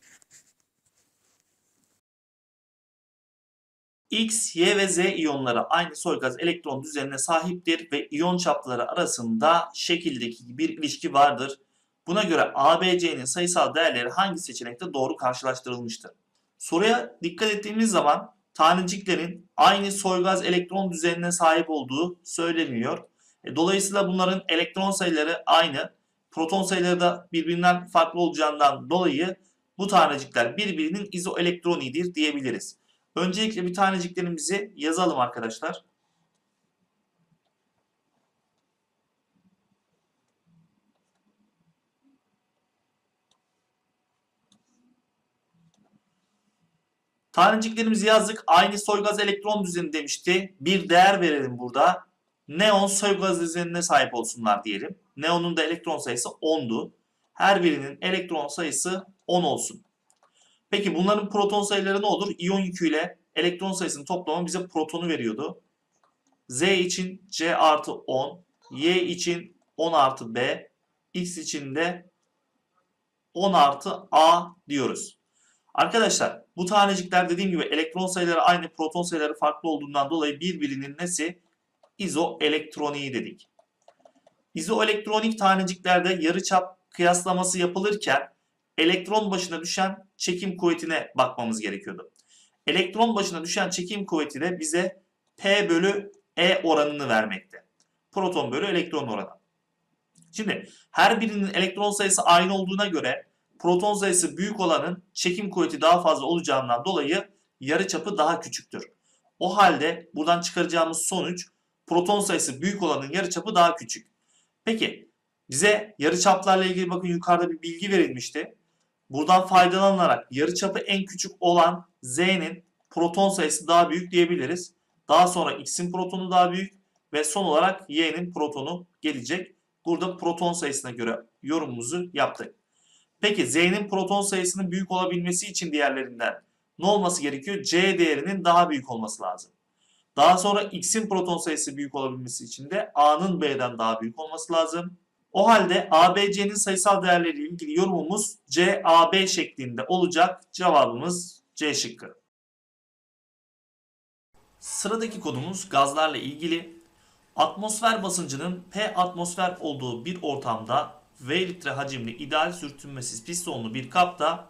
X, Y ve Z iyonları aynı soy gaz elektron düzenine sahiptir ve iyon çapları arasında şekildeki bir ilişki vardır. Buna göre ABC'nin sayısal değerleri hangi seçenekte doğru karşılaştırılmıştır? Soruya dikkat ettiğimiz zaman taneciklerin aynı soygaz elektron düzenine sahip olduğu söyleniyor. E, dolayısıyla bunların elektron sayıları aynı. Proton sayıları da birbirinden farklı olacağından dolayı bu tanecikler birbirinin izoelektronidir diyebiliriz. Öncelikle bir taneciklerimizi yazalım arkadaşlar. Taneciklerimizi yazdık. Aynı soy gaz elektron düzeni demişti. Bir değer verelim burada. Neon soy gaz düzenine sahip olsunlar diyelim. Neon'un da elektron sayısı 10'du. Her birinin elektron sayısı 10 olsun. Peki bunların proton sayıları ne olur? İyon yüküyle elektron sayısını toplamı bize protonu veriyordu. Z için C artı 10, Y için 10 artı B, X için de 10 artı A diyoruz. Arkadaşlar bu tanecikler dediğim gibi elektron sayıları aynı proton sayıları farklı olduğundan dolayı birbirinin nesi? İzoelektroniği dedik. İzoelektronik taneciklerde yarıçap kıyaslaması yapılırken elektron başına düşen çekim kuvvetine bakmamız gerekiyordu. Elektron başına düşen çekim kuvveti de bize P bölü E oranını vermekte. Proton bölü elektron oranı. Şimdi her birinin elektron sayısı aynı olduğuna göre proton sayısı büyük olanın çekim kuvveti daha fazla olacağından dolayı yarıçapı daha küçüktür. O halde buradan çıkaracağımız sonuç proton sayısı büyük olanın yarıçapı daha küçük. Peki bize yarıçaplarla ilgili bakın yukarıda bir bilgi verilmişti. Buradan faydalanarak yarıçapı en küçük olan Z'nin proton sayısı daha büyük diyebiliriz. Daha sonra X'in protonu daha büyük ve son olarak Y'nin protonu gelecek. Burada proton sayısına göre yorumumuzu yaptık. Peki Z'nin proton sayısının büyük olabilmesi için diğerlerinden ne olması gerekiyor? C değerinin daha büyük olması lazım. Daha sonra X'in proton sayısı büyük olabilmesi için de A'nın B'den daha büyük olması lazım. O halde ABC'nin sayısal değerleriyle ilgili yorumumuz CAB şeklinde olacak. Cevabımız C şıkkı. Sıradaki konumuz gazlarla ilgili. Atmosfer basıncının P atmosfer olduğu bir ortamda V litre hacimli ideal sürtünmesiz pistonlu bir kapta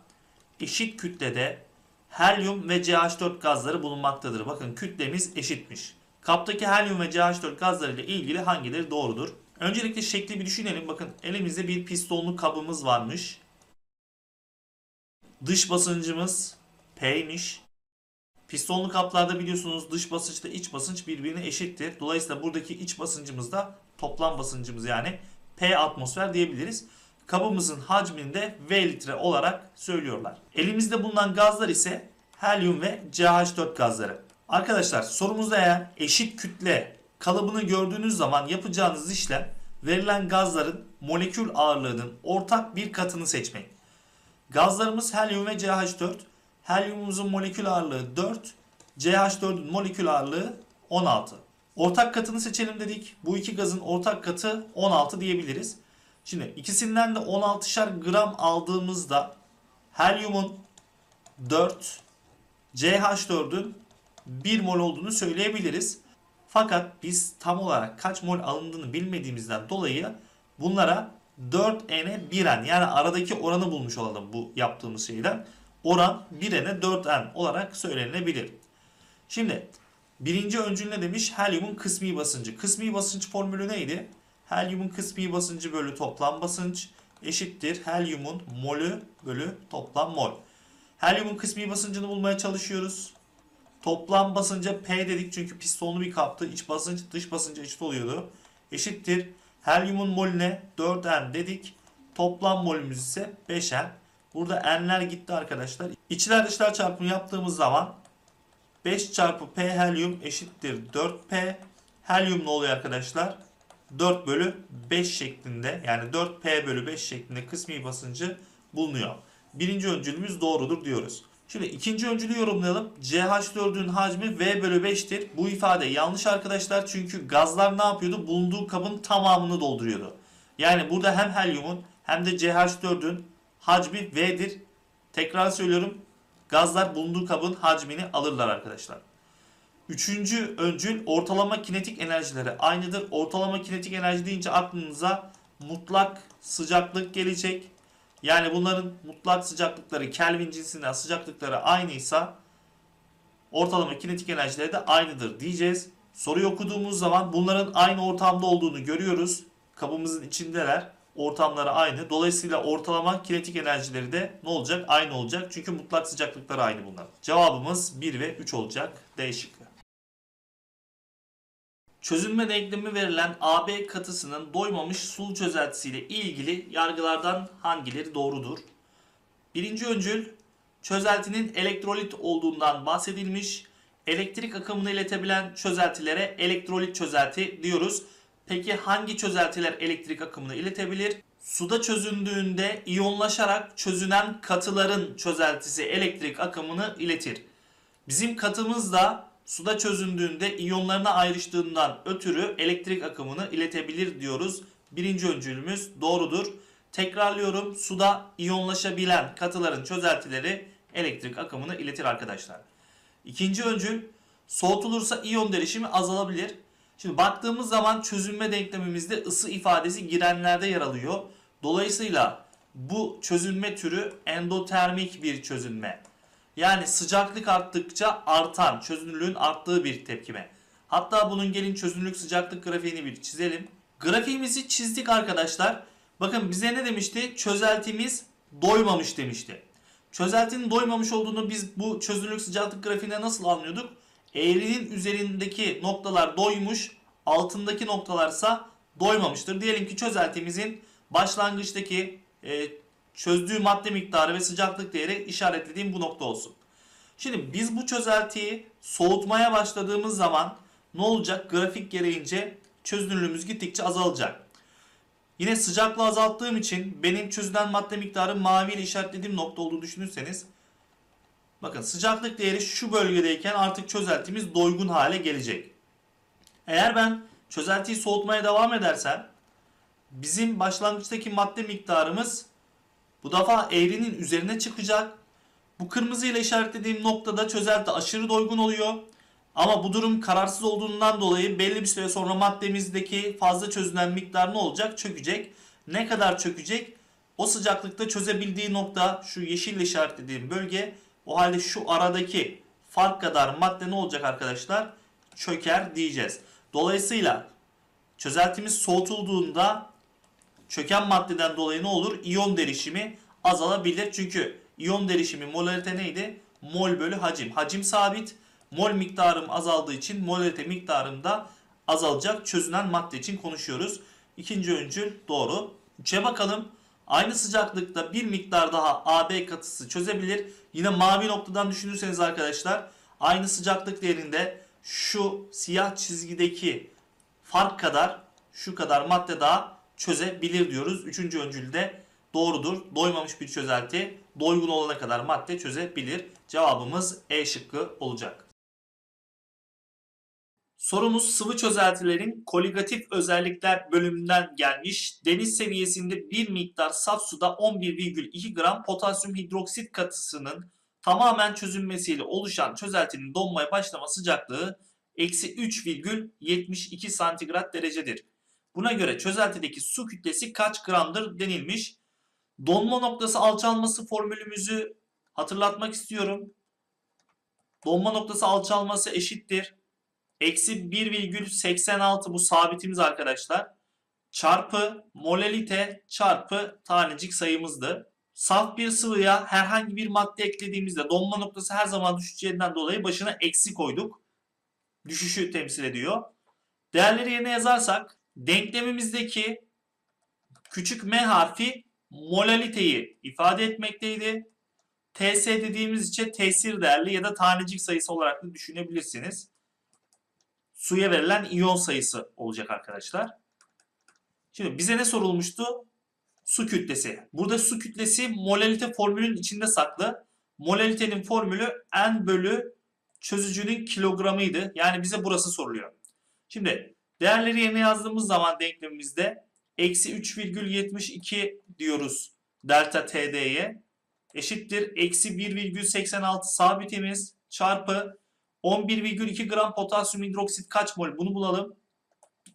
eşit kütlede helyum ve CH4 gazları bulunmaktadır. Bakın kütlemiz eşitmiş. Kaptaki helyum ve CH4 gazları ile ilgili hangileri doğrudur? Öncelikle şekli bir düşünelim. Bakın elimizde bir pistonlu kabımız varmış. Dış basıncımız Pmiş. Pistonlu kaplarda biliyorsunuz dış basınçla iç basınç birbirine eşittir. Dolayısıyla buradaki iç basıncımız da toplam basıncımız yani P atmosfer diyebiliriz. Kabımızın hacmini de V litre olarak söylüyorlar. Elimizde bulunan gazlar ise helyum ve CH4 gazları. Arkadaşlar sorumuzda eğer eşit kütle kalıbını gördüğünüz zaman yapacağınız işlem verilen gazların molekül ağırlığının ortak bir katını seçmek. Gazlarımız helyum ve CH4. Helyumumuzun molekül ağırlığı 4, CH4'ün molekül ağırlığı 16. Ortak katını seçelim dedik. Bu iki gazın ortak katı 16 diyebiliriz. Şimdi ikisinden de 16'şer gram aldığımızda helyumun 4 CH4'ün 1 mol olduğunu söyleyebiliriz. Fakat biz tam olarak kaç mol alındığını bilmediğimizden dolayı bunlara 4N'e 1N yani aradaki oranı bulmuş olalım bu yaptığımız şeyden. Oran 1N'e 4N olarak söylenebilir. Şimdi Birinci öncül ne demiş? Helyumun kısmi basıncı. Kısmi basınç formülü neydi? Helyumun kısmi basıncı bölü toplam basınç eşittir. Helyumun molü bölü toplam mol. Helyumun kısmi basıncını bulmaya çalışıyoruz. Toplam basınca P dedik çünkü pistonlu bir kaptı. İç basınç dış basınca eşit oluyordu. Eşittir. Helyumun molüne 4N dedik. Toplam molümüz ise 5N. Burada N'ler gitti arkadaşlar. İçler dışlar çarpımı yaptığımız zaman 5 çarpı P helyum eşittir 4P. Helyum ne oluyor arkadaşlar? 4 bölü 5 şeklinde yani 4P bölü 5 şeklinde kısmi basıncı bulunuyor. Birinci öncülümüz doğrudur diyoruz. Şimdi ikinci öncülü yorumlayalım. CH4'ün hacmi V bölü 5'tir. Bu ifade yanlış arkadaşlar çünkü gazlar ne yapıyordu? Bulunduğu kabın tamamını dolduruyordu. Yani burada hem helyumun hem de CH4'ün hacmi V'dir. Tekrar söylüyorum Gazlar bulunduğu kabın hacmini alırlar arkadaşlar. Üçüncü öncül ortalama kinetik enerjileri aynıdır. Ortalama kinetik enerji deyince aklınıza mutlak sıcaklık gelecek. Yani bunların mutlak sıcaklıkları Kelvin cinsinden sıcaklıkları aynıysa ortalama kinetik enerjileri de aynıdır diyeceğiz. Soruyu okuduğumuz zaman bunların aynı ortamda olduğunu görüyoruz. Kabımızın içindeler ortamları aynı. Dolayısıyla ortalama kinetik enerjileri de ne olacak? Aynı olacak. Çünkü mutlak sıcaklıkları aynı bunlar. Cevabımız 1 ve 3 olacak. D şıkkı. Çözünme denklemi verilen AB katısının doymamış sul çözeltisiyle ilgili yargılardan hangileri doğrudur? Birinci öncül çözeltinin elektrolit olduğundan bahsedilmiş. Elektrik akımını iletebilen çözeltilere elektrolit çözelti diyoruz. Peki hangi çözeltiler elektrik akımını iletebilir? Suda çözündüğünde iyonlaşarak çözünen katıların çözeltisi elektrik akımını iletir. Bizim katımız da suda çözündüğünde iyonlarına ayrıştığından ötürü elektrik akımını iletebilir diyoruz. Birinci öncülümüz doğrudur. Tekrarlıyorum suda iyonlaşabilen katıların çözeltileri elektrik akımını iletir arkadaşlar. İkinci öncül soğutulursa iyon derişimi azalabilir. Şimdi baktığımız zaman çözünme denklemimizde ısı ifadesi girenlerde yer alıyor. Dolayısıyla bu çözünme türü endotermik bir çözünme. Yani sıcaklık arttıkça artan, çözünürlüğün arttığı bir tepkime. Hatta bunun gelin çözünürlük sıcaklık grafiğini bir çizelim. Grafiğimizi çizdik arkadaşlar. Bakın bize ne demişti? Çözeltimiz doymamış demişti. Çözeltinin doymamış olduğunu biz bu çözünürlük sıcaklık grafiğine nasıl anlıyorduk? eğrinin üzerindeki noktalar doymuş, altındaki noktalarsa doymamıştır. Diyelim ki çözeltimizin başlangıçtaki e, çözdüğü madde miktarı ve sıcaklık değeri işaretlediğim bu nokta olsun. Şimdi biz bu çözeltiyi soğutmaya başladığımız zaman ne olacak? Grafik gereğince çözünürlüğümüz gittikçe azalacak. Yine sıcaklığı azalttığım için benim çözülen madde miktarı mavi ile işaretlediğim nokta olduğunu düşünürseniz Bakın sıcaklık değeri şu bölgedeyken artık çözeltimiz doygun hale gelecek. Eğer ben çözeltiyi soğutmaya devam edersem bizim başlangıçtaki madde miktarımız bu defa eğrinin üzerine çıkacak. Bu kırmızı ile işaretlediğim noktada çözelti aşırı doygun oluyor. Ama bu durum kararsız olduğundan dolayı belli bir süre sonra maddemizdeki fazla çözünen miktar ne olacak? Çökecek. Ne kadar çökecek? O sıcaklıkta çözebildiği nokta şu yeşille işaretlediğim bölge o halde şu aradaki fark kadar madde ne olacak arkadaşlar? Çöker diyeceğiz. Dolayısıyla çözeltimiz soğutulduğunda çöken maddeden dolayı ne olur? İyon derişimi azalabilir. Çünkü iyon derişimi molarite neydi? Mol bölü hacim. Hacim sabit. Mol miktarım azaldığı için molarite miktarım da azalacak. Çözünen madde için konuşuyoruz. İkinci öncül doğru. Üçe bakalım. Aynı sıcaklıkta bir miktar daha AB katısı çözebilir Yine mavi noktadan düşünürseniz arkadaşlar aynı sıcaklık değerinde şu siyah çizgideki fark kadar şu kadar madde daha çözebilir diyoruz. Üçüncü öncülde doğrudur. Doymamış bir çözelti doygun olana kadar madde çözebilir. Cevabımız E şıkkı olacak. Sorumuz sıvı çözeltilerin koligatif özellikler bölümünden gelmiş. Deniz seviyesinde bir miktar saf suda 11,2 gram potasyum hidroksit katısının tamamen çözünmesiyle oluşan çözeltinin donmaya başlama sıcaklığı eksi 3,72 santigrat derecedir. Buna göre çözeltideki su kütlesi kaç gramdır denilmiş. Donma noktası alçalması formülümüzü hatırlatmak istiyorum. Donma noktası alçalması eşittir Eksi 1,86 bu sabitimiz arkadaşlar. Çarpı molalite çarpı tanecik sayımızdı. Saf bir sıvıya herhangi bir madde eklediğimizde donma noktası her zaman düşeceğinden dolayı başına eksi koyduk. Düşüşü temsil ediyor. Değerleri yerine yazarsak denklemimizdeki küçük m harfi molaliteyi ifade etmekteydi. TS dediğimiz için tesir değerli ya da tanecik sayısı olarak da düşünebilirsiniz suya verilen iyon sayısı olacak arkadaşlar. Şimdi bize ne sorulmuştu? Su kütlesi. Burada su kütlesi molalite formülünün içinde saklı. Molalitenin formülü n bölü çözücünün kilogramıydı. Yani bize burası soruluyor. Şimdi değerleri yerine yazdığımız zaman denklemimizde eksi 3,72 diyoruz delta TD'ye eşittir. Eksi 1,86 sabitimiz çarpı 11,2 gram potasyum hidroksit kaç mol? Bunu bulalım.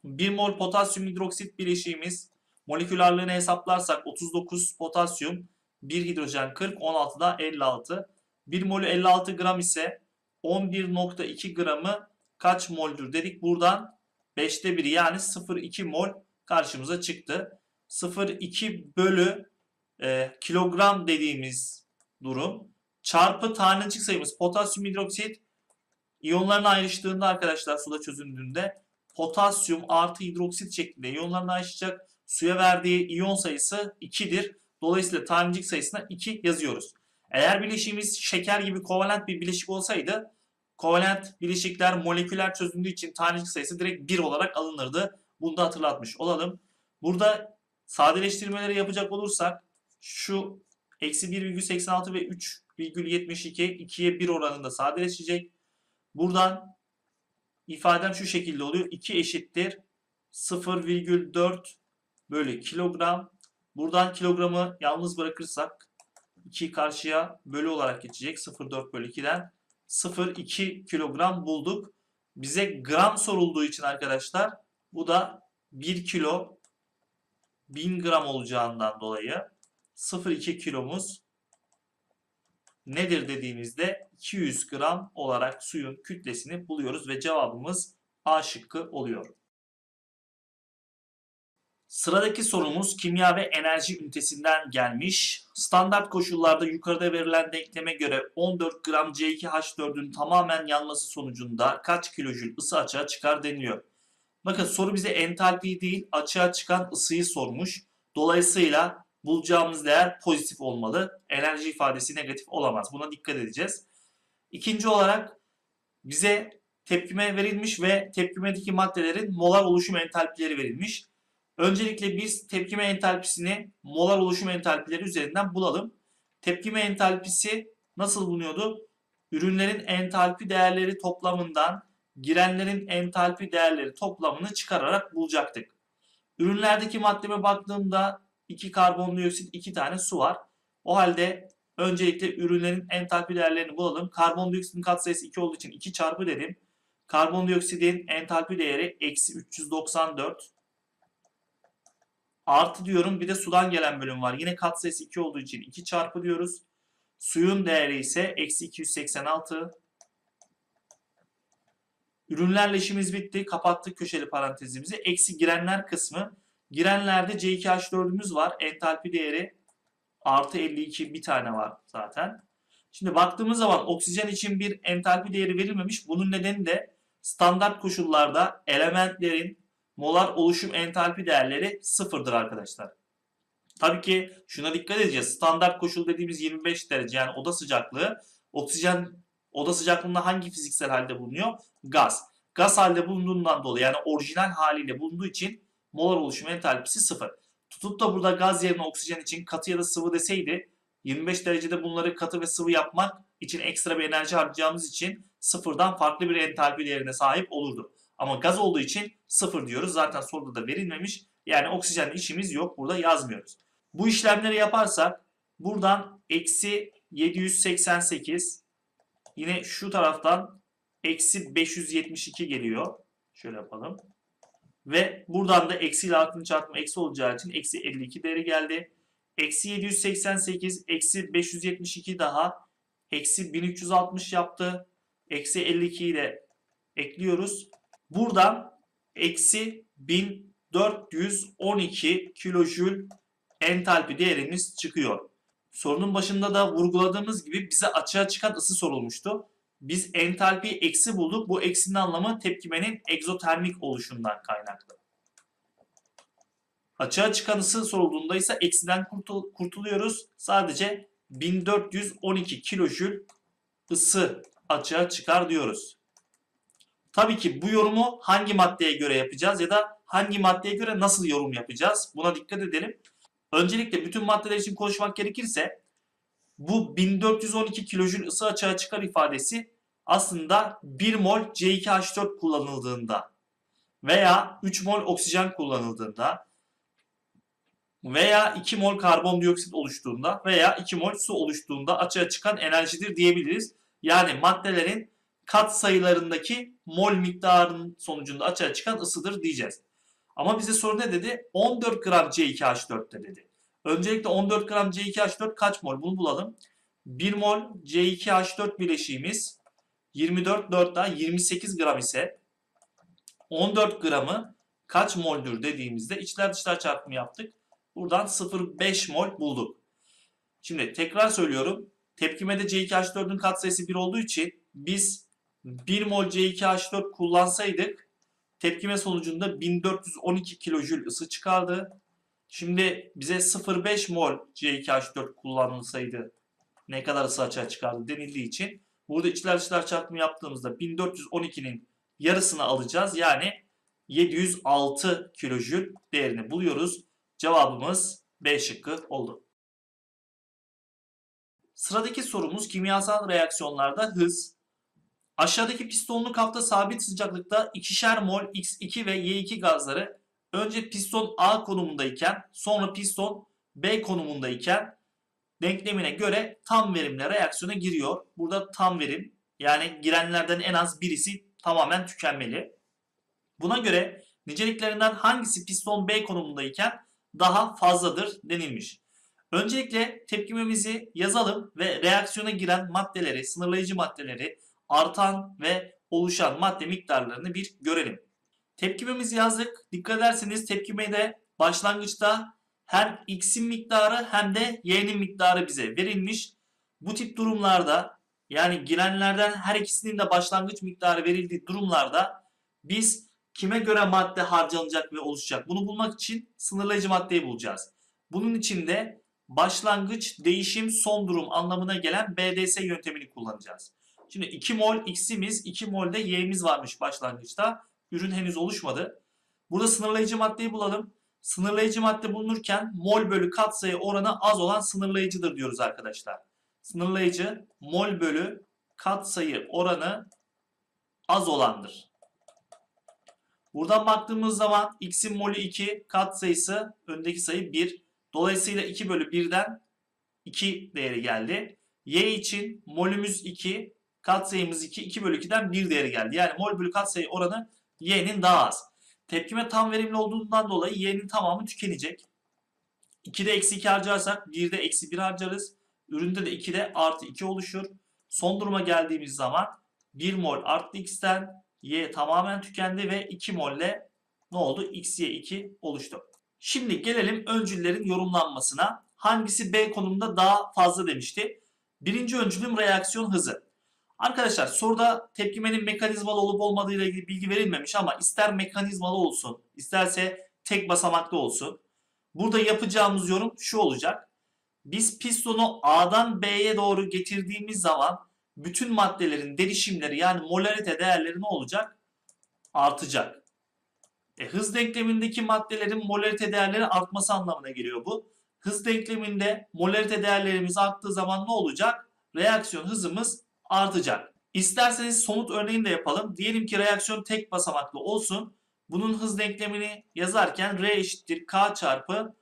1 mol potasyum hidroksit bileşiğimiz molekülerliğini hesaplarsak 39 potasyum, 1 hidrojen 40, 16 da 56. 1 molü 56 gram ise 11.2 gramı kaç moldür dedik. Buradan 5'te 1 yani 0,2 mol karşımıza çıktı. 0,2 bölü e, kilogram dediğimiz durum çarpı tanecik sayımız potasyum hidroksit İyonların ayrıştığında arkadaşlar suda çözündüğünde potasyum artı hidroksit şeklinde iyonların ayrışacak. Suya verdiği iyon sayısı 2'dir. Dolayısıyla tanecik sayısına 2 yazıyoruz. Eğer bileşiğimiz şeker gibi kovalent bir bileşik olsaydı kovalent bileşikler moleküler çözündüğü için tanecik sayısı direkt 1 olarak alınırdı. Bunu da hatırlatmış olalım. Burada sadeleştirmeleri yapacak olursak şu eksi 1,86 ve 3,72 2'ye 1 oranında sadeleşecek. Buradan ifadem şu şekilde oluyor. 2 eşittir 0,4 bölü kilogram. Buradan kilogramı yalnız bırakırsak 2 karşıya bölü olarak geçecek. 0,4 bölü 2'den 0,2 kilogram bulduk. Bize gram sorulduğu için arkadaşlar bu da 1 kilo 1000 gram olacağından dolayı 0,2 kilomuz nedir dediğimizde 200 gram olarak suyun kütlesini buluyoruz ve cevabımız A şıkkı oluyor. Sıradaki sorumuz kimya ve enerji ünitesinden gelmiş. Standart koşullarda yukarıda verilen denkleme göre 14 gram C2H4'ün tamamen yanması sonucunda kaç kilojül ısı açığa çıkar deniliyor. Bakın soru bize entalpi değil açığa çıkan ısıyı sormuş. Dolayısıyla bulacağımız değer pozitif olmalı. Enerji ifadesi negatif olamaz. Buna dikkat edeceğiz. İkinci olarak bize tepkime verilmiş ve tepkimedeki maddelerin molar oluşum entalpileri verilmiş. Öncelikle biz tepkime entalpisini molar oluşum entalpileri üzerinden bulalım. Tepkime entalpisi nasıl bulunuyordu? Ürünlerin entalpi değerleri toplamından girenlerin entalpi değerleri toplamını çıkararak bulacaktık. Ürünlerdeki maddeme baktığımda 2 karbondioksit, 2 tane su var. O halde öncelikle ürünlerin entalpi değerlerini bulalım. Karbondioksitin katsayısı 2 olduğu için 2 çarpı dedim. Karbondioksitin entalpi değeri eksi 394 artı diyorum. Bir de sudan gelen bölüm var. Yine katsayısı 2 olduğu için 2 çarpı diyoruz. Suyun değeri ise eksi 286. Ürünlerle işimiz bitti. Kapattık köşeli parantezimizi. Eksi girenler kısmı Girenlerde C2H4'ümüz var. Entalpi değeri artı 52 bir tane var zaten. Şimdi baktığımız zaman oksijen için bir entalpi değeri verilmemiş. Bunun nedeni de standart koşullarda elementlerin molar oluşum entalpi değerleri sıfırdır arkadaşlar. Tabii ki şuna dikkat edeceğiz. Standart koşul dediğimiz 25 derece yani oda sıcaklığı. Oksijen oda sıcaklığında hangi fiziksel halde bulunuyor? Gaz. Gaz halde bulunduğundan dolayı yani orijinal haliyle bulunduğu için molar oluşum entalpisi 0. Tutup da burada gaz yerine oksijen için katı ya da sıvı deseydi 25 derecede bunları katı ve sıvı yapmak için ekstra bir enerji harcayacağımız için sıfırdan farklı bir entalpi değerine sahip olurdu. Ama gaz olduğu için sıfır diyoruz. Zaten soruda da verilmemiş. Yani oksijenle işimiz yok. Burada yazmıyoruz. Bu işlemleri yaparsak buradan eksi 788 yine şu taraftan eksi 572 geliyor. Şöyle yapalım. Ve buradan da eksi ile altını çarpma eksi olacağı için eksi 52 değeri geldi. Eksi 788, eksi 572 daha, eksi 1360 yaptı. Eksi 52'yi de ekliyoruz. Buradan eksi 1412 kilojül entalpi değerimiz çıkıyor. Sorunun başında da vurguladığımız gibi bize açığa çıkan ısı sorulmuştu biz entalpi eksi bulduk. Bu eksinin anlamı tepkimenin egzotermik oluşundan kaynaklı. Açığa çıkan ısı sorulduğunda ise eksiden kurtul kurtuluyoruz. Sadece 1412 kilojül ısı açığa çıkar diyoruz. Tabii ki bu yorumu hangi maddeye göre yapacağız ya da hangi maddeye göre nasıl yorum yapacağız? Buna dikkat edelim. Öncelikle bütün maddeler için konuşmak gerekirse bu 1412 kilojül ısı açığa çıkar ifadesi aslında 1 mol C2H4 kullanıldığında veya 3 mol oksijen kullanıldığında veya 2 mol karbondioksit oluştuğunda veya 2 mol su oluştuğunda açığa çıkan enerjidir diyebiliriz. Yani maddelerin kat sayılarındaki mol miktarının sonucunda açığa çıkan ısıdır diyeceğiz. Ama bize soru ne dedi? 14 gram C2H4'te dedi. Öncelikle 14 gram C2H4 kaç mol? Bunu bulalım. 1 mol C2H4 bileşiğimiz 24 4 4'ten 28 gram ise 14 gramı kaç moldür dediğimizde içler dışlar çarpımı yaptık. Buradan 0,5 mol bulduk. Şimdi tekrar söylüyorum. Tepkimede C2H4'ün katsayısı 1 olduğu için biz 1 mol C2H4 kullansaydık tepkime sonucunda 1412 kilojül ısı çıkardı. Şimdi bize 0,5 mol C2H4 kullanılsaydı ne kadar ısı açığa çıkardı denildiği için burada içler dışlar çarpımı yaptığımızda 1412'nin yarısını alacağız. Yani 706 kilojül değerini buluyoruz. Cevabımız B şıkkı oldu. Sıradaki sorumuz kimyasal reaksiyonlarda hız. Aşağıdaki pistonlu kapta sabit sıcaklıkta ikişer mol X2 ve Y2 gazları önce piston A konumundayken sonra piston B konumundayken denklemine göre tam verimle reaksiyona giriyor. Burada tam verim yani girenlerden en az birisi tamamen tükenmeli. Buna göre niceliklerinden hangisi piston B konumundayken daha fazladır denilmiş. Öncelikle tepkimemizi yazalım ve reaksiyona giren maddeleri, sınırlayıcı maddeleri, artan ve oluşan madde miktarlarını bir görelim. Tepkimemizi yazdık. Dikkat ederseniz tepkimeyi de başlangıçta hem x'in miktarı hem de y'nin miktarı bize verilmiş. Bu tip durumlarda yani girenlerden her ikisinin de başlangıç miktarı verildiği durumlarda biz kime göre madde harcanacak ve oluşacak? Bunu bulmak için sınırlayıcı maddeyi bulacağız. Bunun için de başlangıç, değişim, son durum anlamına gelen BDS yöntemini kullanacağız. Şimdi 2 mol x'imiz, 2 mol de y'miz varmış başlangıçta. Ürün henüz oluşmadı. Burada sınırlayıcı maddeyi bulalım. Sınırlayıcı madde bulunurken mol bölü katsayı oranı az olan sınırlayıcıdır diyoruz arkadaşlar. Sınırlayıcı mol bölü katsayı oranı az olandır. Buradan baktığımız zaman x'in molü 2, katsayısı öndeki sayı 1. Dolayısıyla 2 bölü 1'den 2 değeri geldi. Y için molümüz 2, katsayımız 2, 2 bölü 2'den 1 değeri geldi. Yani mol bölü katsayı oranı Y'nin daha az. Tepkime tam verimli olduğundan dolayı Y'nin tamamı tükenecek. 2'de eksi 2 harcarsak 1'de eksi 1 harcarız. Üründe de 2'de artı 2 oluşur. Son duruma geldiğimiz zaman 1 mol artı x'ten y tamamen tükendi ve 2 molle ne oldu? x y 2 oluştu. Şimdi gelelim öncüllerin yorumlanmasına. Hangisi B konumunda daha fazla demişti? Birinci öncülüm reaksiyon hızı. Arkadaşlar soruda tepkimenin mekanizmalı olup olmadığıyla ilgili bilgi verilmemiş ama ister mekanizmalı olsun isterse tek basamaklı olsun. Burada yapacağımız yorum şu olacak. Biz pistonu A'dan B'ye doğru getirdiğimiz zaman bütün maddelerin derişimleri yani molarite değerleri ne olacak? Artacak. E, hız denklemindeki maddelerin molarite değerleri artması anlamına geliyor bu. Hız denkleminde molarite değerlerimiz arttığı zaman ne olacak? Reaksiyon hızımız artacak. İsterseniz somut örneğini de yapalım. Diyelim ki reaksiyon tek basamaklı olsun. Bunun hız denklemini yazarken R eşittir K çarpı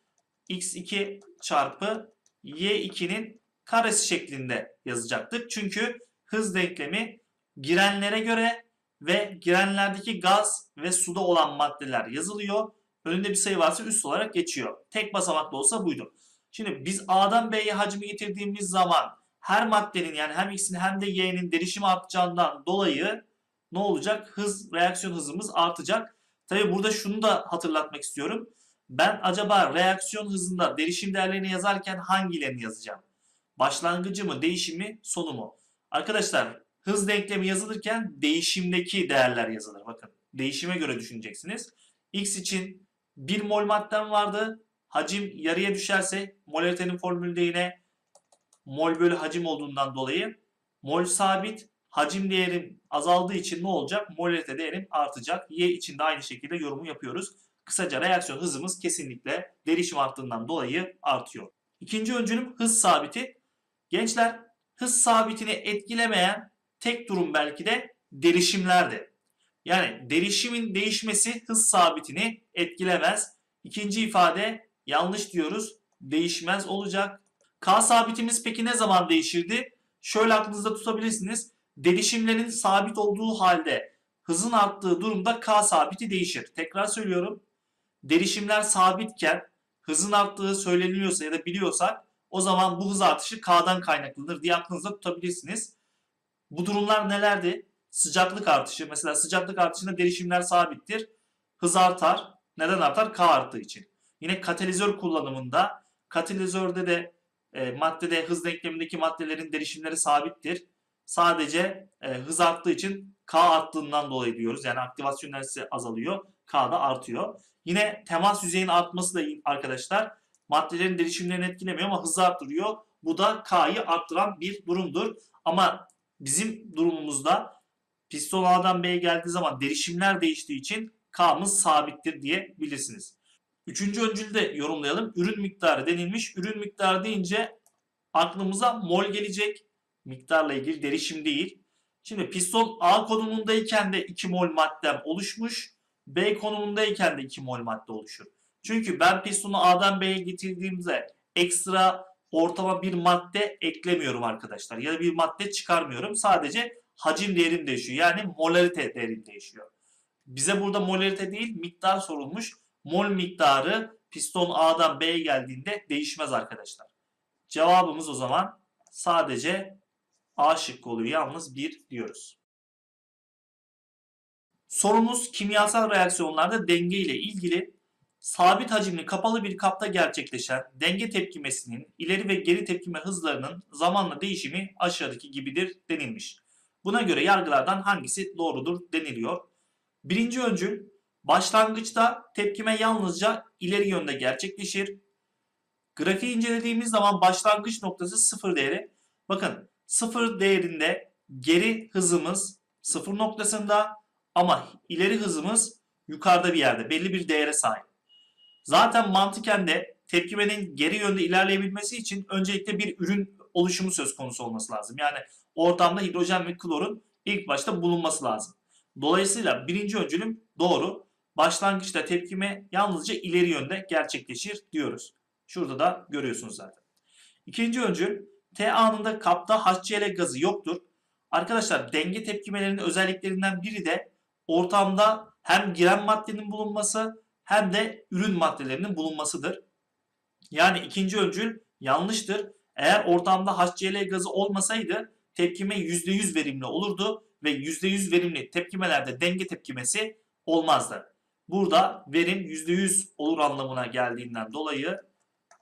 X2 çarpı Y2'nin karesi şeklinde yazacaktık. Çünkü hız denklemi girenlere göre ve girenlerdeki gaz ve suda olan maddeler yazılıyor. Önünde bir sayı varsa üst olarak geçiyor. Tek basamaklı olsa buydu. Şimdi biz A'dan B'ye hacmi getirdiğimiz zaman her maddenin yani hem x'in hem de y'nin derişimi artacağından dolayı ne olacak? Hız, reaksiyon hızımız artacak. Tabi burada şunu da hatırlatmak istiyorum. Ben acaba reaksiyon hızında derişim değerlerini yazarken hangilerini yazacağım? Başlangıcı mı, değişimi, sonu mu? Arkadaşlar hız denklemi yazılırken değişimdeki değerler yazılır. Bakın değişime göre düşüneceksiniz. X için 1 mol madden vardı. Hacim yarıya düşerse molaritenin formülünde yine mol bölü hacim olduğundan dolayı mol sabit hacim değerim azaldığı için ne olacak? Molete değerim artacak. Y için de aynı şekilde yorumu yapıyoruz. Kısaca reaksiyon hızımız kesinlikle derişim arttığından dolayı artıyor. İkinci öncülüm hız sabiti. Gençler hız sabitini etkilemeyen tek durum belki de derişimlerdi. Yani derişimin değişmesi hız sabitini etkilemez. İkinci ifade yanlış diyoruz. Değişmez olacak. K sabitimiz peki ne zaman değişirdi? Şöyle aklınızda tutabilirsiniz. Delişimlerin sabit olduğu halde hızın arttığı durumda K sabiti değişir. Tekrar söylüyorum. Derişimler sabitken hızın arttığı söyleniliyorsa ya da biliyorsak o zaman bu hız artışı K'dan kaynaklıdır diye aklınızda tutabilirsiniz. Bu durumlar nelerdi? Sıcaklık artışı. Mesela sıcaklık artışında derişimler sabittir. Hız artar. Neden artar? K arttığı için. Yine katalizör kullanımında katalizörde de e, maddede hız denklemindeki maddelerin derişimleri sabittir. Sadece e, hız arttığı için K arttığından dolayı diyoruz. Yani aktivasyon enerjisi azalıyor. K da artıyor. Yine temas yüzeyin artması da arkadaşlar maddelerin derişimlerini etkilemiyor ama hızı arttırıyor. Bu da K'yı arttıran bir durumdur. Ama bizim durumumuzda piston A'dan B'ye geldiği zaman derişimler değiştiği için K'mız sabittir diyebilirsiniz. Üçüncü öncülü de yorumlayalım. Ürün miktarı denilmiş. Ürün miktarı deyince aklımıza mol gelecek. Miktarla ilgili derişim değil. Şimdi piston A konumundayken de 2 mol maddem oluşmuş. B konumundayken de 2 mol madde oluşur. Çünkü ben pistonu A'dan B'ye getirdiğimde ekstra ortama bir madde eklemiyorum arkadaşlar. Ya da bir madde çıkarmıyorum. Sadece hacim değerim değişiyor. Yani molarite değerim değişiyor. Bize burada molarite değil miktar sorulmuş mol miktarı piston A'dan B'ye geldiğinde değişmez arkadaşlar. Cevabımız o zaman sadece A şıkkı oluyor. Yalnız 1 diyoruz. Sorumuz kimyasal reaksiyonlarda denge ile ilgili sabit hacimli kapalı bir kapta gerçekleşen denge tepkimesinin ileri ve geri tepkime hızlarının zamanla değişimi aşağıdaki gibidir denilmiş. Buna göre yargılardan hangisi doğrudur deniliyor. Birinci öncül Başlangıçta tepkime yalnızca ileri yönde gerçekleşir. Grafiği incelediğimiz zaman başlangıç noktası sıfır değeri. Bakın sıfır değerinde geri hızımız sıfır noktasında ama ileri hızımız yukarıda bir yerde belli bir değere sahip. Zaten mantıken de tepkimenin geri yönde ilerleyebilmesi için öncelikle bir ürün oluşumu söz konusu olması lazım. Yani ortamda hidrojen ve klorun ilk başta bulunması lazım. Dolayısıyla birinci öncülüm doğru başlangıçta tepkime yalnızca ileri yönde gerçekleşir diyoruz. Şurada da görüyorsunuz zaten. İkinci öncül T anında kapta HCl gazı yoktur. Arkadaşlar denge tepkimelerinin özelliklerinden biri de ortamda hem giren maddenin bulunması hem de ürün maddelerinin bulunmasıdır. Yani ikinci öncül yanlıştır. Eğer ortamda HCl gazı olmasaydı tepkime %100 verimli olurdu ve %100 verimli tepkimelerde denge tepkimesi olmazdı. Burada verim %100 olur anlamına geldiğinden dolayı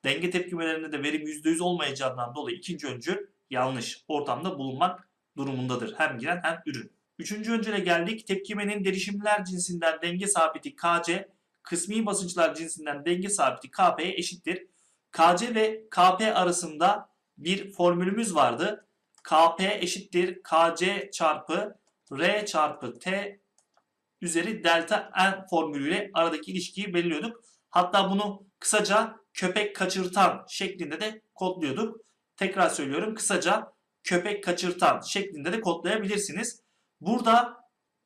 denge tepkimelerinde de verim %100 olmayacağından dolayı ikinci öncül yanlış ortamda bulunmak durumundadır. Hem giren hem ürün. Üçüncü öncüle geldik. Tepkimenin derişimler cinsinden denge sabiti KC, kısmi basınçlar cinsinden denge sabiti KP'ye eşittir. KC ve KP arasında bir formülümüz vardı. KP eşittir KC çarpı R çarpı T üzeri delta n formülüyle aradaki ilişkiyi belirliyorduk. Hatta bunu kısaca köpek kaçırtan şeklinde de kodluyorduk. Tekrar söylüyorum kısaca köpek kaçırtan şeklinde de kodlayabilirsiniz. Burada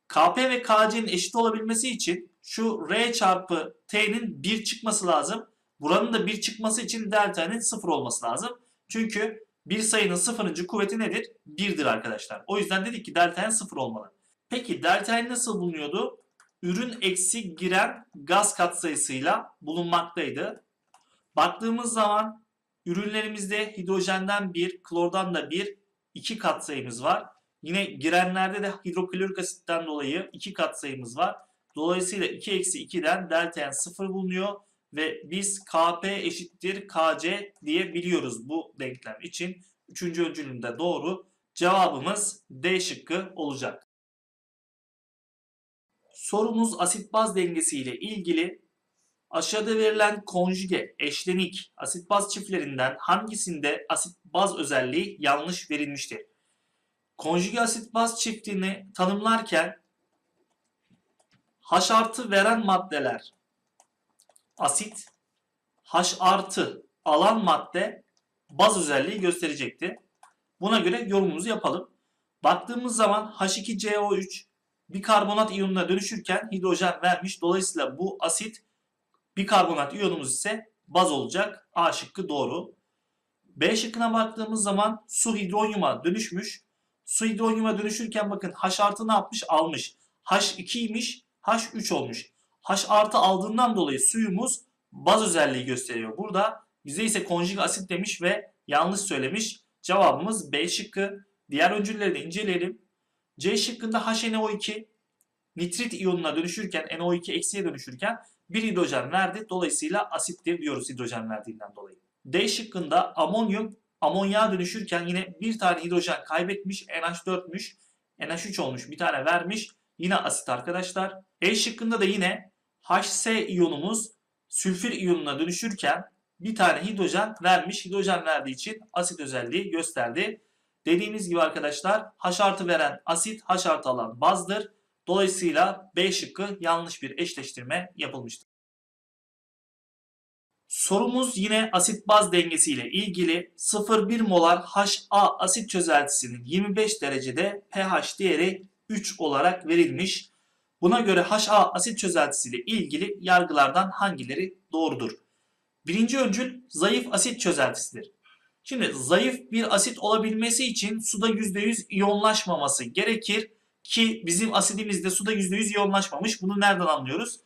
Kp ve Kc'nin eşit olabilmesi için şu R çarpı T'nin 1 çıkması lazım. Buranın da 1 çıkması için delta'nın 0 olması lazım. Çünkü bir sayının sıfırıncı kuvveti nedir? 1'dir arkadaşlar. O yüzden dedik ki delta'nın 0 olmalı. Peki delta'yı nasıl bulunuyordu? Ürün eksi giren gaz katsayısıyla bulunmaktaydı. Baktığımız zaman ürünlerimizde hidrojenden bir, klordan da bir iki katsayımız var. Yine girenlerde de hidroklorik asitten dolayı iki katsayımız var. Dolayısıyla 2 eksi 2'den delta n 0 bulunuyor ve biz Kp eşittir Kc diye biliyoruz bu denklem için. Üçüncü öncülümde doğru. Cevabımız D şıkkı olacak. Sorumuz asit baz dengesi ile ilgili aşağıda verilen konjüge, eşlenik, asit baz çiftlerinden hangisinde asit baz özelliği yanlış verilmiştir? Konjüge asit baz çiftini tanımlarken H artı veren maddeler asit, H artı alan madde baz özelliği gösterecekti. Buna göre yorumumuzu yapalım. Baktığımız zaman H2CO3 karbonat iyonuna dönüşürken hidrojen vermiş. Dolayısıyla bu asit karbonat iyonumuz ise baz olacak. A şıkkı doğru. B şıkkına baktığımız zaman su hidronyuma dönüşmüş. Su hidronyuma dönüşürken bakın H artı ne yapmış? Almış. H2'ymiş. H3 olmuş. H artı aldığından dolayı suyumuz baz özelliği gösteriyor. Burada bize ise konjug asit demiş ve yanlış söylemiş. Cevabımız B şıkkı. Diğer öncülleri de inceleyelim. C şıkkında HNO2 nitrit iyonuna dönüşürken NO2 eksiye dönüşürken bir hidrojen verdi. Dolayısıyla asittir diyoruz hidrojen verdiğinden dolayı. D şıkkında amonyum amonya dönüşürken yine bir tane hidrojen kaybetmiş. NH4'müş. NH3 olmuş. Bir tane vermiş. Yine asit arkadaşlar. E şıkkında da yine HC iyonumuz sülfür iyonuna dönüşürken bir tane hidrojen vermiş. Hidrojen verdiği için asit özelliği gösterdi. Dediğimiz gibi arkadaşlar H artı veren asit H artı alan bazdır. Dolayısıyla B şıkkı yanlış bir eşleştirme yapılmıştır. Sorumuz yine asit baz dengesi ile ilgili 0,1 molar HA asit çözeltisinin 25 derecede pH değeri 3 olarak verilmiş. Buna göre HA asit çözeltisi ile ilgili yargılardan hangileri doğrudur? Birinci öncül zayıf asit çözeltisidir. Şimdi zayıf bir asit olabilmesi için suda %100 iyonlaşmaması gerekir ki bizim asidimizde de suda %100 iyonlaşmamış. Bunu nereden anlıyoruz?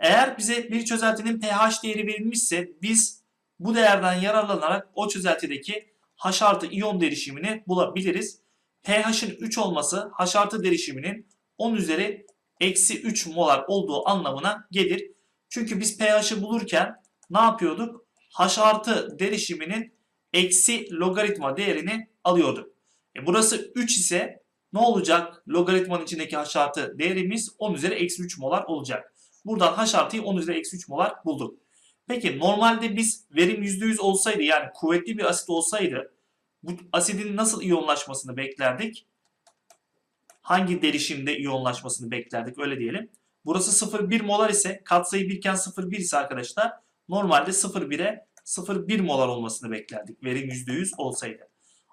Eğer bize bir çözeltinin pH değeri verilmişse biz bu değerden yararlanarak o çözeltideki H artı iyon derişimini bulabiliriz. pH'in 3 olması H artı derişiminin 10 üzeri eksi 3 molar olduğu anlamına gelir. Çünkü biz pH'i bulurken ne yapıyorduk? H artı derişiminin eksi logaritma değerini alıyorduk. E burası 3 ise ne olacak? Logaritmanın içindeki h artı değerimiz 10 üzeri eksi 3 molar olacak. Buradan h artıyı 10 üzeri eksi 3 molar bulduk. Peki normalde biz verim %100 olsaydı yani kuvvetli bir asit olsaydı bu asidin nasıl iyonlaşmasını beklerdik? Hangi derişimde iyonlaşmasını beklerdik öyle diyelim. Burası 0,1 molar ise katsayı 1 iken 0,1 ise arkadaşlar normalde 0,1'e 0,1 molar olmasını beklerdik. Verim %100 olsaydı.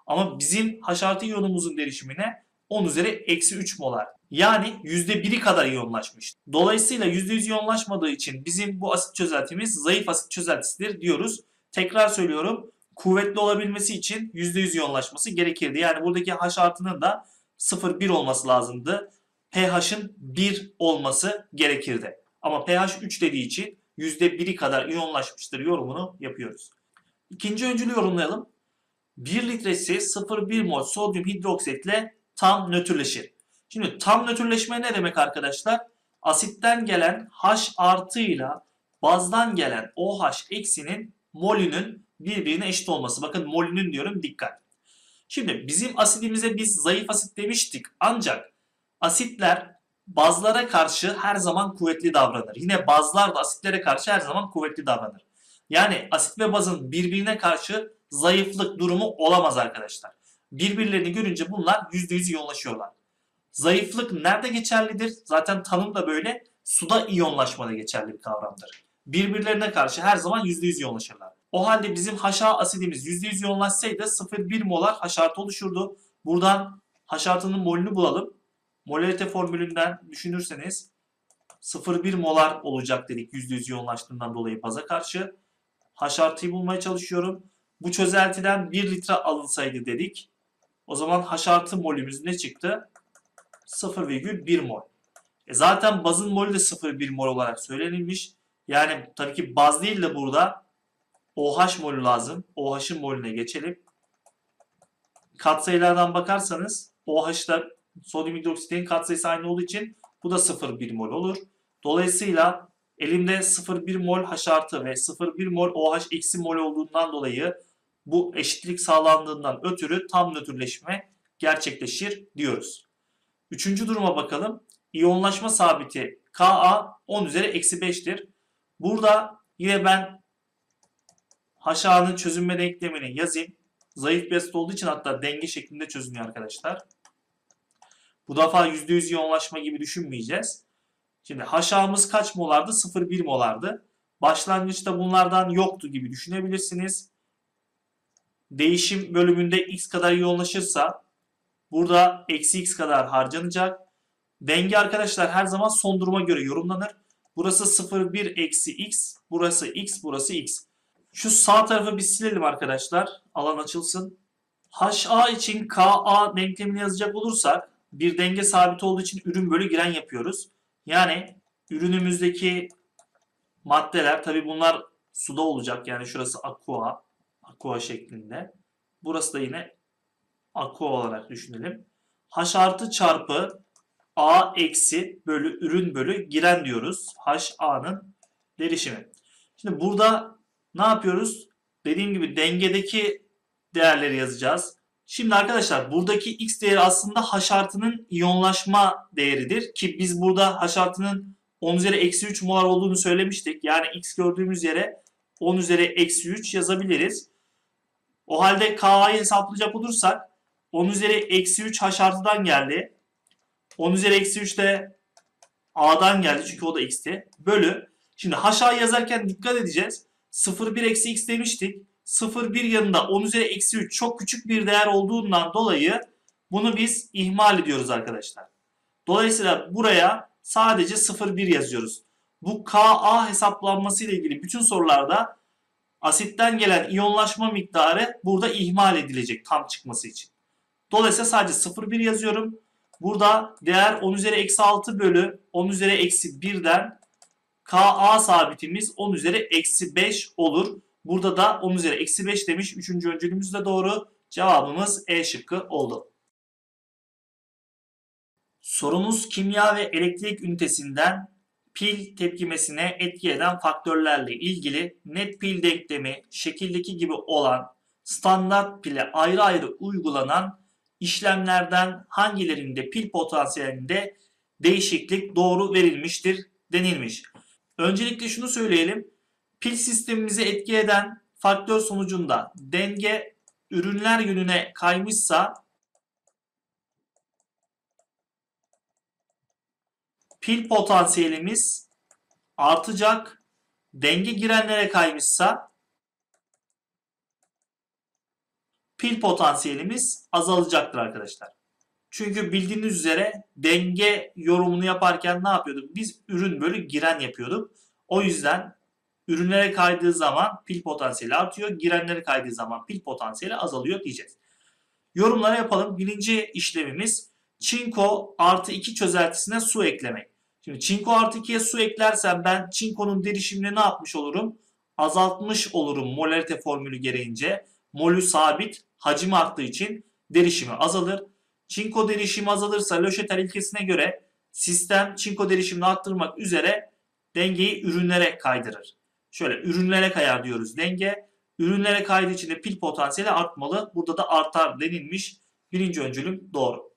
Ama bizim haşartı iyonumuzun derişimine 10 üzeri eksi 3 molar. Yani %1'i kadar iyonlaşmış. Dolayısıyla %100 iyonlaşmadığı için bizim bu asit çözeltimiz zayıf asit çözeltisidir diyoruz. Tekrar söylüyorum kuvvetli olabilmesi için %100 iyonlaşması gerekirdi. Yani buradaki H artının da 0,1 olması lazımdı. pH'ın 1 olması gerekirdi. Ama pH 3 dediği için %1'i kadar iyonlaşmıştır yorumunu yapıyoruz. İkinci öncülü yorumlayalım. 1 litresi 0,1 mol sodyum hidroksitle tam nötrleşir. Şimdi tam nötrleşme ne demek arkadaşlar? Asitten gelen H artıyla bazdan gelen OH eksinin molünün birbirine eşit olması. Bakın molünün diyorum dikkat. Şimdi bizim asidimize biz zayıf asit demiştik ancak asitler bazlara karşı her zaman kuvvetli davranır. Yine bazlar da asitlere karşı her zaman kuvvetli davranır. Yani asit ve bazın birbirine karşı zayıflık durumu olamaz arkadaşlar. Birbirlerini görünce bunlar %100 yoğunlaşıyorlar. Zayıflık nerede geçerlidir? Zaten tanım da böyle. Suda iyonlaşmada geçerli bir kavramdır. Birbirlerine karşı her zaman %100 yoğunlaşırlar. O halde bizim haşa asidimiz %100 yoğunlaşsaydı 0,1 molar haşartı oluşurdu. Buradan haşartının molünü bulalım molarite formülünden düşünürseniz 0,1 molar olacak dedik %100 yoğunlaştığından dolayı baza karşı. H artıyı bulmaya çalışıyorum. Bu çözeltiden 1 litre alınsaydı dedik. O zaman H artı molümüz ne çıktı? 0,1 mol. E zaten bazın molü de 0,1 mol olarak söylenilmiş. Yani tabii ki baz değil de burada OH molü lazım. OH'ın molüne geçelim. Katsayılardan bakarsanız OH'da Sodyum hidroksitenin katsayısı aynı olduğu için bu da 0,1 mol olur. Dolayısıyla elimde 0,1 mol H artı ve 0,1 mol OH eksi mol olduğundan dolayı bu eşitlik sağlandığından ötürü tam nötrleşme gerçekleşir diyoruz. Üçüncü duruma bakalım. İyonlaşma sabiti Ka 10 üzeri eksi 5'tir. Burada yine ben H'a'nın çözünme denklemini yazayım. Zayıf bir asit olduğu için hatta denge şeklinde çözünüyor arkadaşlar. Bu defa %100 yoğunlaşma gibi düşünmeyeceğiz. Şimdi haşağımız kaç molardı? 0,1 molardı. Başlangıçta bunlardan yoktu gibi düşünebilirsiniz. Değişim bölümünde x kadar yoğunlaşırsa burada eksi x kadar harcanacak. Denge arkadaşlar her zaman son duruma göre yorumlanır. Burası 0,1 eksi x, burası x, burası x. Şu sağ tarafı bir silelim arkadaşlar. Alan açılsın. HA için KA denklemini yazacak olursak bir denge sabit olduğu için ürün bölü giren yapıyoruz. Yani ürünümüzdeki maddeler tabi bunlar suda olacak. Yani şurası aqua, aqua şeklinde. Burası da yine aqua olarak düşünelim. H artı çarpı A eksi bölü ürün bölü giren diyoruz. H A'nın derişimi. Şimdi burada ne yapıyoruz? Dediğim gibi dengedeki değerleri yazacağız. Şimdi arkadaşlar buradaki x değeri aslında h artının iyonlaşma değeridir. Ki biz burada h artının 10 üzeri eksi 3 molar olduğunu söylemiştik. Yani x gördüğümüz yere 10 üzeri eksi 3 yazabiliriz. O halde K'yı hesaplayacak olursak 10 üzeri eksi 3 h artıdan geldi. 10 üzeri eksi 3 de A'dan geldi çünkü o da x'ti. Bölü. Şimdi h'a yazarken dikkat edeceğiz. 0 1 eksi x demiştik. 0,1 yanında 10 üzeri eksi 3 çok küçük bir değer olduğundan dolayı bunu biz ihmal ediyoruz arkadaşlar. Dolayısıyla buraya sadece 0,1 yazıyoruz. Bu Ka hesaplanması ile ilgili bütün sorularda asitten gelen iyonlaşma miktarı burada ihmal edilecek tam çıkması için. Dolayısıyla sadece 0,1 yazıyorum. Burada değer 10 üzeri eksi 6 bölü 10 üzeri eksi 1'den Ka sabitimiz 10 üzeri eksi 5 olur. Burada da 10 üzeri eksi 5 demiş. Üçüncü öncülümüz de doğru. Cevabımız E şıkkı oldu. Sorumuz kimya ve elektrik ünitesinden pil tepkimesine etki eden faktörlerle ilgili net pil denklemi şekildeki gibi olan standart pile ayrı ayrı uygulanan işlemlerden hangilerinde pil potansiyelinde değişiklik doğru verilmiştir denilmiş. Öncelikle şunu söyleyelim. Pil sistemimizi etki eden faktör sonucunda denge ürünler yönüne kaymışsa pil potansiyelimiz artacak. Denge girenlere kaymışsa pil potansiyelimiz azalacaktır arkadaşlar. Çünkü bildiğiniz üzere denge yorumunu yaparken ne yapıyorduk? Biz ürün bölü giren yapıyorduk. O yüzden Ürünlere kaydığı zaman pil potansiyeli artıyor. Girenlere kaydığı zaman pil potansiyeli azalıyor diyeceğiz. Yorumlara yapalım. Birinci işlemimiz çinko artı 2 çözeltisine su eklemek. Şimdi çinko artı 2'ye su eklersem ben çinkonun derişimini ne yapmış olurum? Azaltmış olurum molarite formülü gereğince. Molü sabit, hacim arttığı için derişimi azalır. Çinko derişimi azalırsa Löşetel ilkesine göre sistem çinko derişimini arttırmak üzere dengeyi ürünlere kaydırır. Şöyle ürünlere kayar diyoruz denge. Ürünlere kaydığı için de pil potansiyeli artmalı. Burada da artar denilmiş. Birinci öncülüm doğru.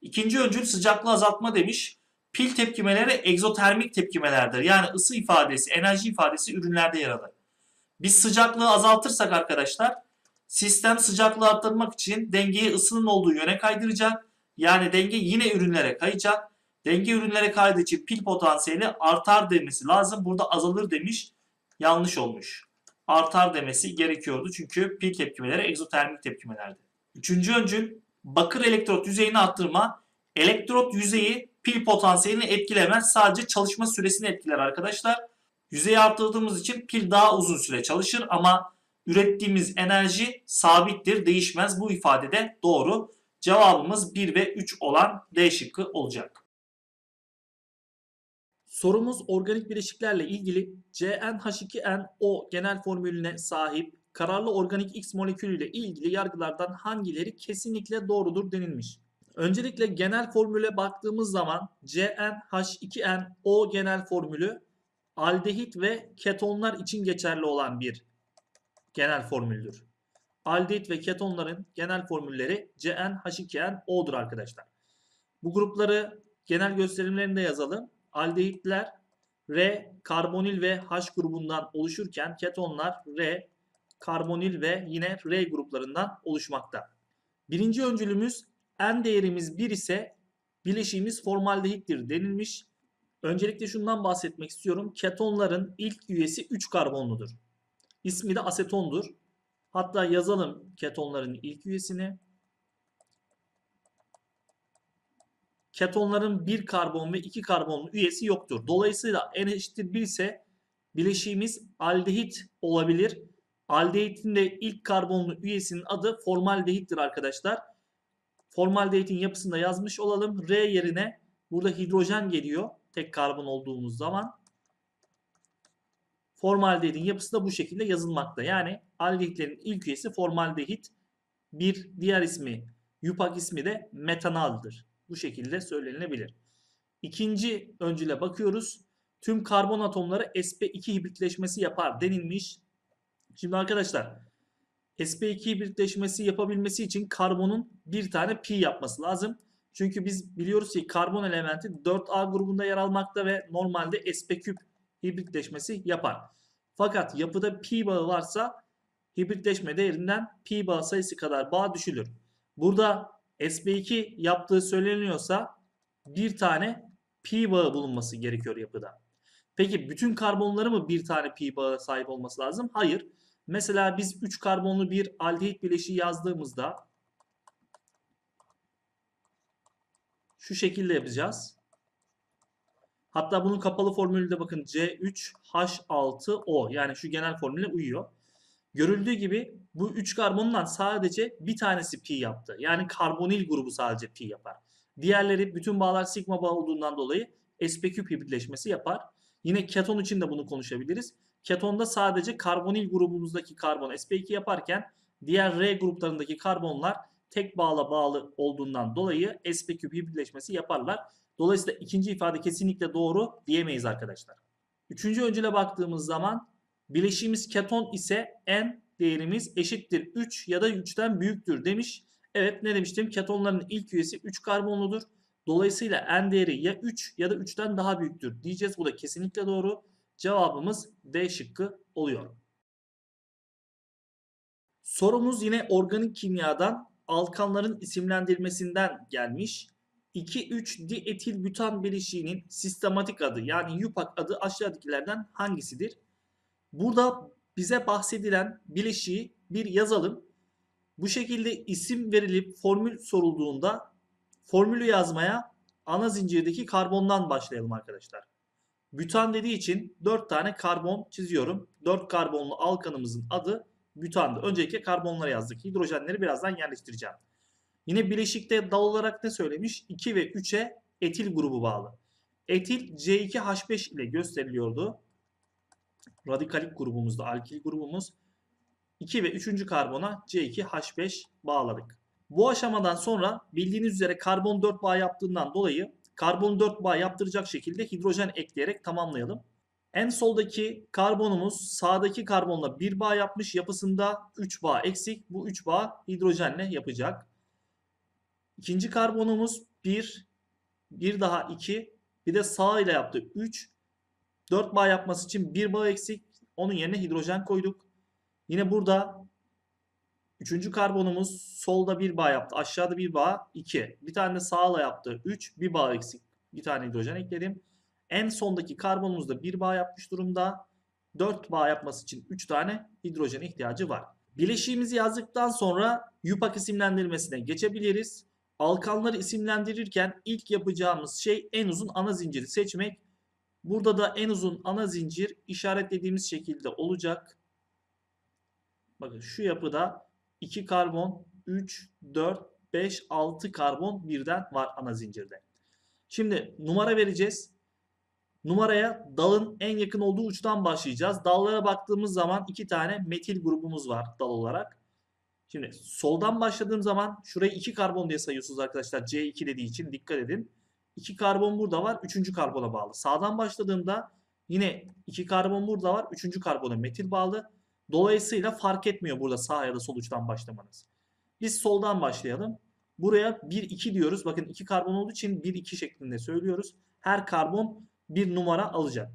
İkinci öncül sıcaklığı azaltma demiş. Pil tepkimeleri egzotermik tepkimelerdir. Yani ısı ifadesi, enerji ifadesi ürünlerde yer alır. Biz sıcaklığı azaltırsak arkadaşlar sistem sıcaklığı arttırmak için dengeyi ısının olduğu yöne kaydıracak. Yani denge yine ürünlere kayacak. Denge ürünlere kaydığı için pil potansiyeli artar demesi lazım. Burada azalır demiş yanlış olmuş. Artar demesi gerekiyordu çünkü pil tepkimeleri egzotermik tepkimelerdi. Üçüncü öncül bakır elektrot yüzeyini arttırma elektrot yüzeyi pil potansiyelini etkilemez sadece çalışma süresini etkiler arkadaşlar. Yüzeyi arttırdığımız için pil daha uzun süre çalışır ama ürettiğimiz enerji sabittir değişmez bu ifade de doğru. Cevabımız 1 ve 3 olan D şıkkı olacak. Sorumuz organik bileşiklerle ilgili CnH2NO genel formülüne sahip kararlı organik X molekülüyle ilgili yargılardan hangileri kesinlikle doğrudur denilmiş. Öncelikle genel formüle baktığımız zaman CnH2NO genel formülü aldehit ve ketonlar için geçerli olan bir genel formüldür. Aldehit ve ketonların genel formülleri CnH2NO'dur arkadaşlar. Bu grupları genel gösterimlerinde yazalım aldehitler R karbonil ve H grubundan oluşurken ketonlar R karbonil ve yine R gruplarından oluşmakta. Birinci öncülümüz N değerimiz 1 ise bileşiğimiz formaldehittir denilmiş. Öncelikle şundan bahsetmek istiyorum. Ketonların ilk üyesi 3 karbonludur. İsmi de asetondur. Hatta yazalım ketonların ilk üyesini. Ketonların bir karbon ve iki karbonlu üyesi yoktur. Dolayısıyla N eşittir 1 ise bileşiğimiz aldehit olabilir. Aldehitin de ilk karbonlu üyesinin adı formaldehittir arkadaşlar. Formaldehitin yapısında yazmış olalım. R yerine burada hidrojen geliyor. Tek karbon olduğumuz zaman. Formaldehitin yapısı da bu şekilde yazılmakta. Yani aldehitlerin ilk üyesi formaldehit. Bir diğer ismi, yupak ismi de metanaldır. Bu şekilde söylenilebilir. İkinci öncüle bakıyoruz. Tüm karbon atomları sp2 hibritleşmesi yapar denilmiş. Şimdi arkadaşlar sp2 hibritleşmesi yapabilmesi için karbonun bir tane pi yapması lazım. Çünkü biz biliyoruz ki karbon elementi 4A grubunda yer almakta ve normalde sp küp hibritleşmesi yapar. Fakat yapıda pi bağı varsa hibritleşme değerinden pi bağ sayısı kadar bağ düşülür. Burada SB2 yaptığı söyleniyorsa bir tane pi bağı bulunması gerekiyor yapıda. Peki bütün karbonları mı bir tane pi bağı sahip olması lazım? Hayır. Mesela biz 3 karbonlu bir aldehit bileşiği yazdığımızda şu şekilde yapacağız. Hatta bunun kapalı formülü de bakın C3H6O yani şu genel formüle uyuyor. Görüldüğü gibi bu 3 karbondan sadece bir tanesi pi yaptı. Yani karbonil grubu sadece pi yapar. Diğerleri bütün bağlar sigma bağ olduğundan dolayı SPQ pi birleşmesi yapar. Yine keton için de bunu konuşabiliriz. Ketonda sadece karbonil grubumuzdaki karbon sp2 yaparken diğer R gruplarındaki karbonlar tek bağla bağlı olduğundan dolayı sp 3 pi birleşmesi yaparlar. Dolayısıyla ikinci ifade kesinlikle doğru diyemeyiz arkadaşlar. Üçüncü öncüle baktığımız zaman Bileşiğimiz keton ise N değerimiz eşittir 3 ya da 3'ten büyüktür demiş. Evet ne demiştim? Ketonların ilk üyesi 3 karbonludur. Dolayısıyla N değeri ya 3 ya da 3'ten daha büyüktür diyeceğiz. Bu da kesinlikle doğru. Cevabımız D şıkkı oluyor. Sorumuz yine organik kimyadan alkanların isimlendirmesinden gelmiş. 2,3 dietil butan bileşiğinin sistematik adı yani YUPAK adı aşağıdakilerden hangisidir? Burada bize bahsedilen bileşiği bir yazalım. Bu şekilde isim verilip formül sorulduğunda formülü yazmaya ana zincirdeki karbondan başlayalım arkadaşlar. Bütan dediği için 4 tane karbon çiziyorum. 4 karbonlu alkanımızın adı bütandı. Öncelikle karbonları yazdık. Hidrojenleri birazdan yerleştireceğim. Yine bileşikte dal olarak ne söylemiş? 2 ve 3'e etil grubu bağlı. Etil C2H5 ile gösteriliyordu radikalik grubumuzda alkil grubumuz 2 ve 3. karbona C2H5 bağladık. Bu aşamadan sonra bildiğiniz üzere karbon 4 bağ yaptığından dolayı karbon 4 bağ yaptıracak şekilde hidrojen ekleyerek tamamlayalım. En soldaki karbonumuz sağdaki karbonla 1 bağ yapmış yapısında 3 bağ eksik. Bu 3 bağ hidrojenle yapacak. İkinci karbonumuz 1, bir daha 2, bir de sağ ile yaptı 3. 4 bağ yapması için 1 bağ eksik. Onun yerine hidrojen koyduk. Yine burada 3. karbonumuz solda 1 bağ yaptı. Aşağıda 1 bağ 2. Bir tane de sağla yaptı. 3 bir bağ eksik. Bir tane hidrojen ekledim. En sondaki karbonumuz da 1 bağ yapmış durumda. 4 bağ yapması için 3 tane hidrojen ihtiyacı var. Bileşiğimizi yazdıktan sonra yupak isimlendirmesine geçebiliriz. Alkanları isimlendirirken ilk yapacağımız şey en uzun ana zinciri seçmek. Burada da en uzun ana zincir işaretlediğimiz şekilde olacak. Bakın şu yapıda 2 karbon, 3, 4, 5, 6 karbon birden var ana zincirde. Şimdi numara vereceğiz. Numaraya dalın en yakın olduğu uçtan başlayacağız. Dallara baktığımız zaman iki tane metil grubumuz var dal olarak. Şimdi soldan başladığım zaman şurayı 2 karbon diye sayıyorsunuz arkadaşlar. C2 dediği için dikkat edin. 2 karbon burada var. 3. karbona bağlı. Sağdan başladığımda yine 2 karbon burada var. 3. karbona metil bağlı. Dolayısıyla fark etmiyor burada sağ ya da sol uçtan başlamanız. Biz soldan başlayalım. Buraya 1-2 diyoruz. Bakın 2 karbon olduğu için 1-2 şeklinde söylüyoruz. Her karbon bir numara alacak.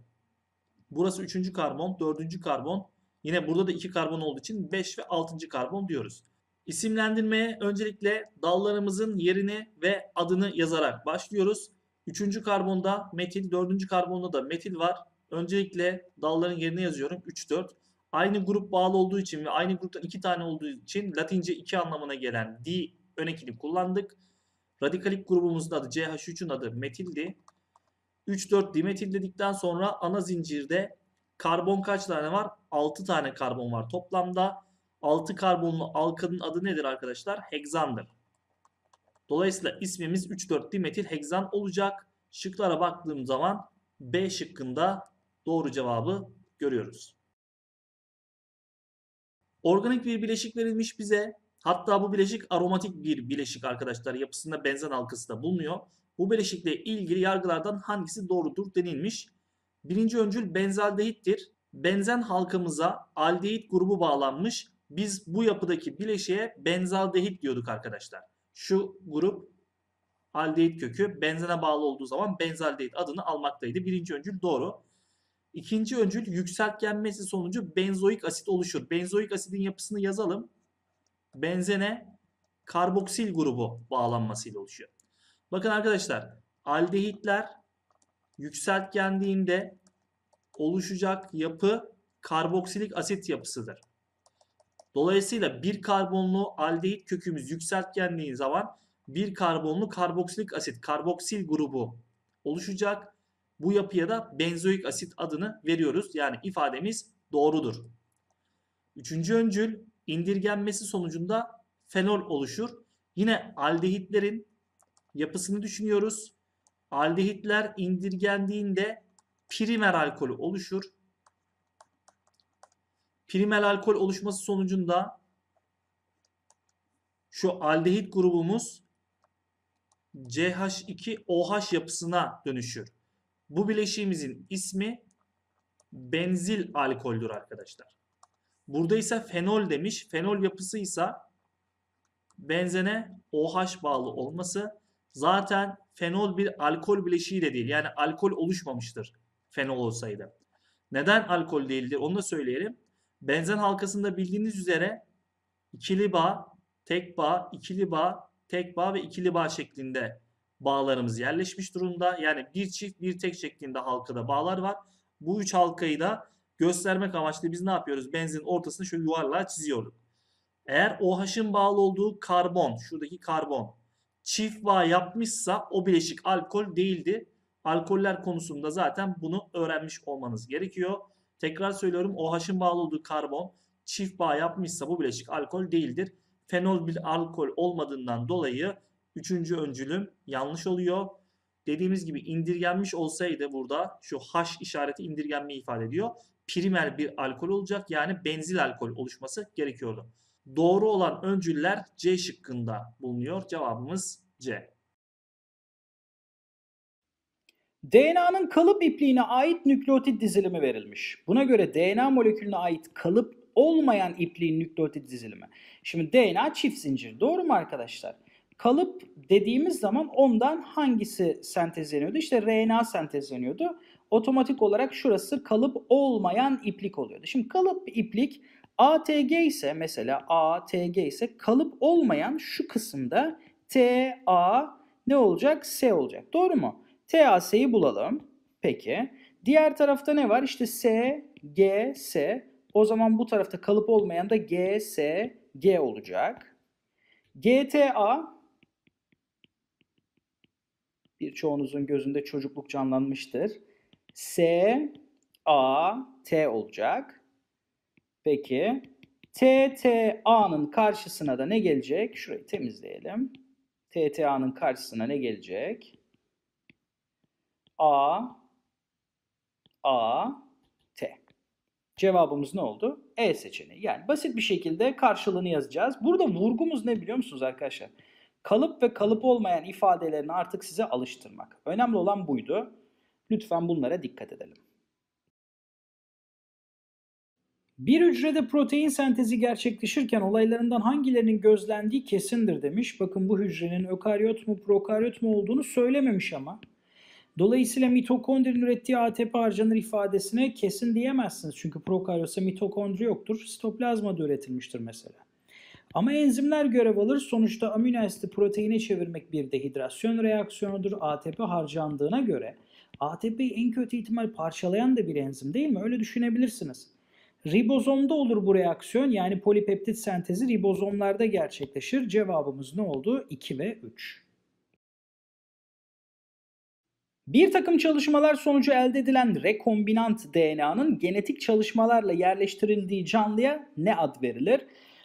Burası 3. karbon, 4. karbon. Yine burada da 2 karbon olduğu için 5 ve 6. karbon diyoruz. İsimlendirmeye öncelikle dallarımızın yerini ve adını yazarak başlıyoruz. Üçüncü karbonda metil, dördüncü karbonda da metil var. Öncelikle dalların yerini yazıyorum. 3, 4. Aynı grup bağlı olduğu için ve aynı gruptan iki tane olduğu için Latince iki anlamına gelen di ön ekini kullandık. Radikalik grubumuzun adı CH3'ün adı metildi. 3, 4 dimetil dedikten sonra ana zincirde karbon kaç tane var? 6 tane karbon var toplamda. 6 karbonlu alkanın adı nedir arkadaşlar? Hexandır. Dolayısıyla ismimiz 3,4 dimetil hexan olacak. Şıklara baktığım zaman B şıkkında doğru cevabı görüyoruz. Organik bir bileşik verilmiş bize. Hatta bu bileşik aromatik bir bileşik arkadaşlar. Yapısında benzen halkası da bulunuyor. Bu bileşikle ilgili yargılardan hangisi doğrudur denilmiş. Birinci öncül benzaldehittir. Benzen halkamıza aldehit grubu bağlanmış. Biz bu yapıdaki bileşiğe benzaldehit diyorduk arkadaşlar. Şu grup aldehit kökü benzene bağlı olduğu zaman benzaldehit adını almaktaydı. Birinci öncül doğru. İkinci öncül yükseltgenmesi sonucu benzoik asit oluşur. Benzoik asidin yapısını yazalım. Benzene karboksil grubu bağlanmasıyla oluşuyor. Bakın arkadaşlar aldehitler yükseltgendiğinde oluşacak yapı karboksilik asit yapısıdır. Dolayısıyla bir karbonlu aldehit kökümüz yükseltgenliği zaman bir karbonlu karboksilik asit, karboksil grubu oluşacak. Bu yapıya da benzoik asit adını veriyoruz. Yani ifademiz doğrudur. Üçüncü öncül indirgenmesi sonucunda fenol oluşur. Yine aldehitlerin yapısını düşünüyoruz. Aldehitler indirgendiğinde primer alkolü oluşur primel alkol oluşması sonucunda şu aldehit grubumuz CH2OH yapısına dönüşür. Bu bileşiğimizin ismi benzil alkoldür arkadaşlar. Burada ise fenol demiş. Fenol yapısı ise benzene OH bağlı olması zaten fenol bir alkol bileşiği de değil. Yani alkol oluşmamıştır fenol olsaydı. Neden alkol değildir onu da söyleyelim. Benzen halkasında bildiğiniz üzere ikili bağ, tek bağ, ikili bağ, tek bağ ve ikili bağ şeklinde bağlarımız yerleşmiş durumda. Yani bir çift bir tek şeklinde halkada bağlar var. Bu üç halkayı da göstermek amaçlı biz ne yapıyoruz? Benzin ortasını şöyle yuvarlığa çiziyoruz. Eğer OH'ın bağlı olduğu karbon, şuradaki karbon çift bağ yapmışsa o bileşik alkol değildi. Alkoller konusunda zaten bunu öğrenmiş olmanız gerekiyor. Tekrar söylüyorum OH'ın bağlı olduğu karbon çift bağ yapmışsa bu bileşik alkol değildir. Fenol bir alkol olmadığından dolayı üçüncü öncülüm yanlış oluyor. Dediğimiz gibi indirgenmiş olsaydı burada şu H işareti indirgenme ifade ediyor. Primer bir alkol olacak yani benzil alkol oluşması gerekiyordu. Doğru olan öncüller C şıkkında bulunuyor. Cevabımız C. DNA'nın kalıp ipliğine ait nükleotit dizilimi verilmiş. Buna göre DNA molekülüne ait kalıp olmayan ipliğin nükleotit dizilimi. Şimdi DNA çift zincir doğru mu arkadaşlar? Kalıp dediğimiz zaman ondan hangisi sentezleniyordu? İşte RNA sentezleniyordu. Otomatik olarak şurası kalıp olmayan iplik oluyordu. Şimdi kalıp iplik ATG ise mesela ATG ise kalıp olmayan şu kısımda TA ne olacak? S olacak. Doğru mu? TAS'yi bulalım. Peki. Diğer tarafta ne var? İşte S, G, S. O zaman bu tarafta kalıp olmayan da G, S, G olacak. GTA birçoğunuzun gözünde çocukluk canlanmıştır. S, A, T olacak. Peki. T, T, A'nın karşısına da ne gelecek? Şurayı temizleyelim. T, T, A'nın karşısına ne gelecek? A A T. Cevabımız ne oldu? E seçeneği. Yani basit bir şekilde karşılığını yazacağız. Burada vurgumuz ne biliyor musunuz arkadaşlar? Kalıp ve kalıp olmayan ifadelerini artık size alıştırmak. Önemli olan buydu. Lütfen bunlara dikkat edelim. Bir hücrede protein sentezi gerçekleşirken olaylarından hangilerinin gözlendiği kesindir demiş. Bakın bu hücrenin ökaryot mu prokaryot mu olduğunu söylememiş ama. Dolayısıyla mitokondrinin ürettiği ATP harcanır ifadesine kesin diyemezsiniz. Çünkü prokaryotta mitokondri yoktur. Sitoplazma da üretilmiştir mesela. Ama enzimler görev alır. Sonuçta amino asidi proteine çevirmek bir dehidrasyon reaksiyonudur. ATP harcandığına göre ATP'yi en kötü ihtimal parçalayan da bir enzim değil mi? Öyle düşünebilirsiniz. Ribozomda olur bu reaksiyon yani polipeptit sentezi ribozomlarda gerçekleşir. Cevabımız ne oldu? 2 ve 3. Bir takım çalışmalar sonucu elde edilen rekombinant DNA'nın genetik çalışmalarla yerleştirildiği canlıya ne ad verilir?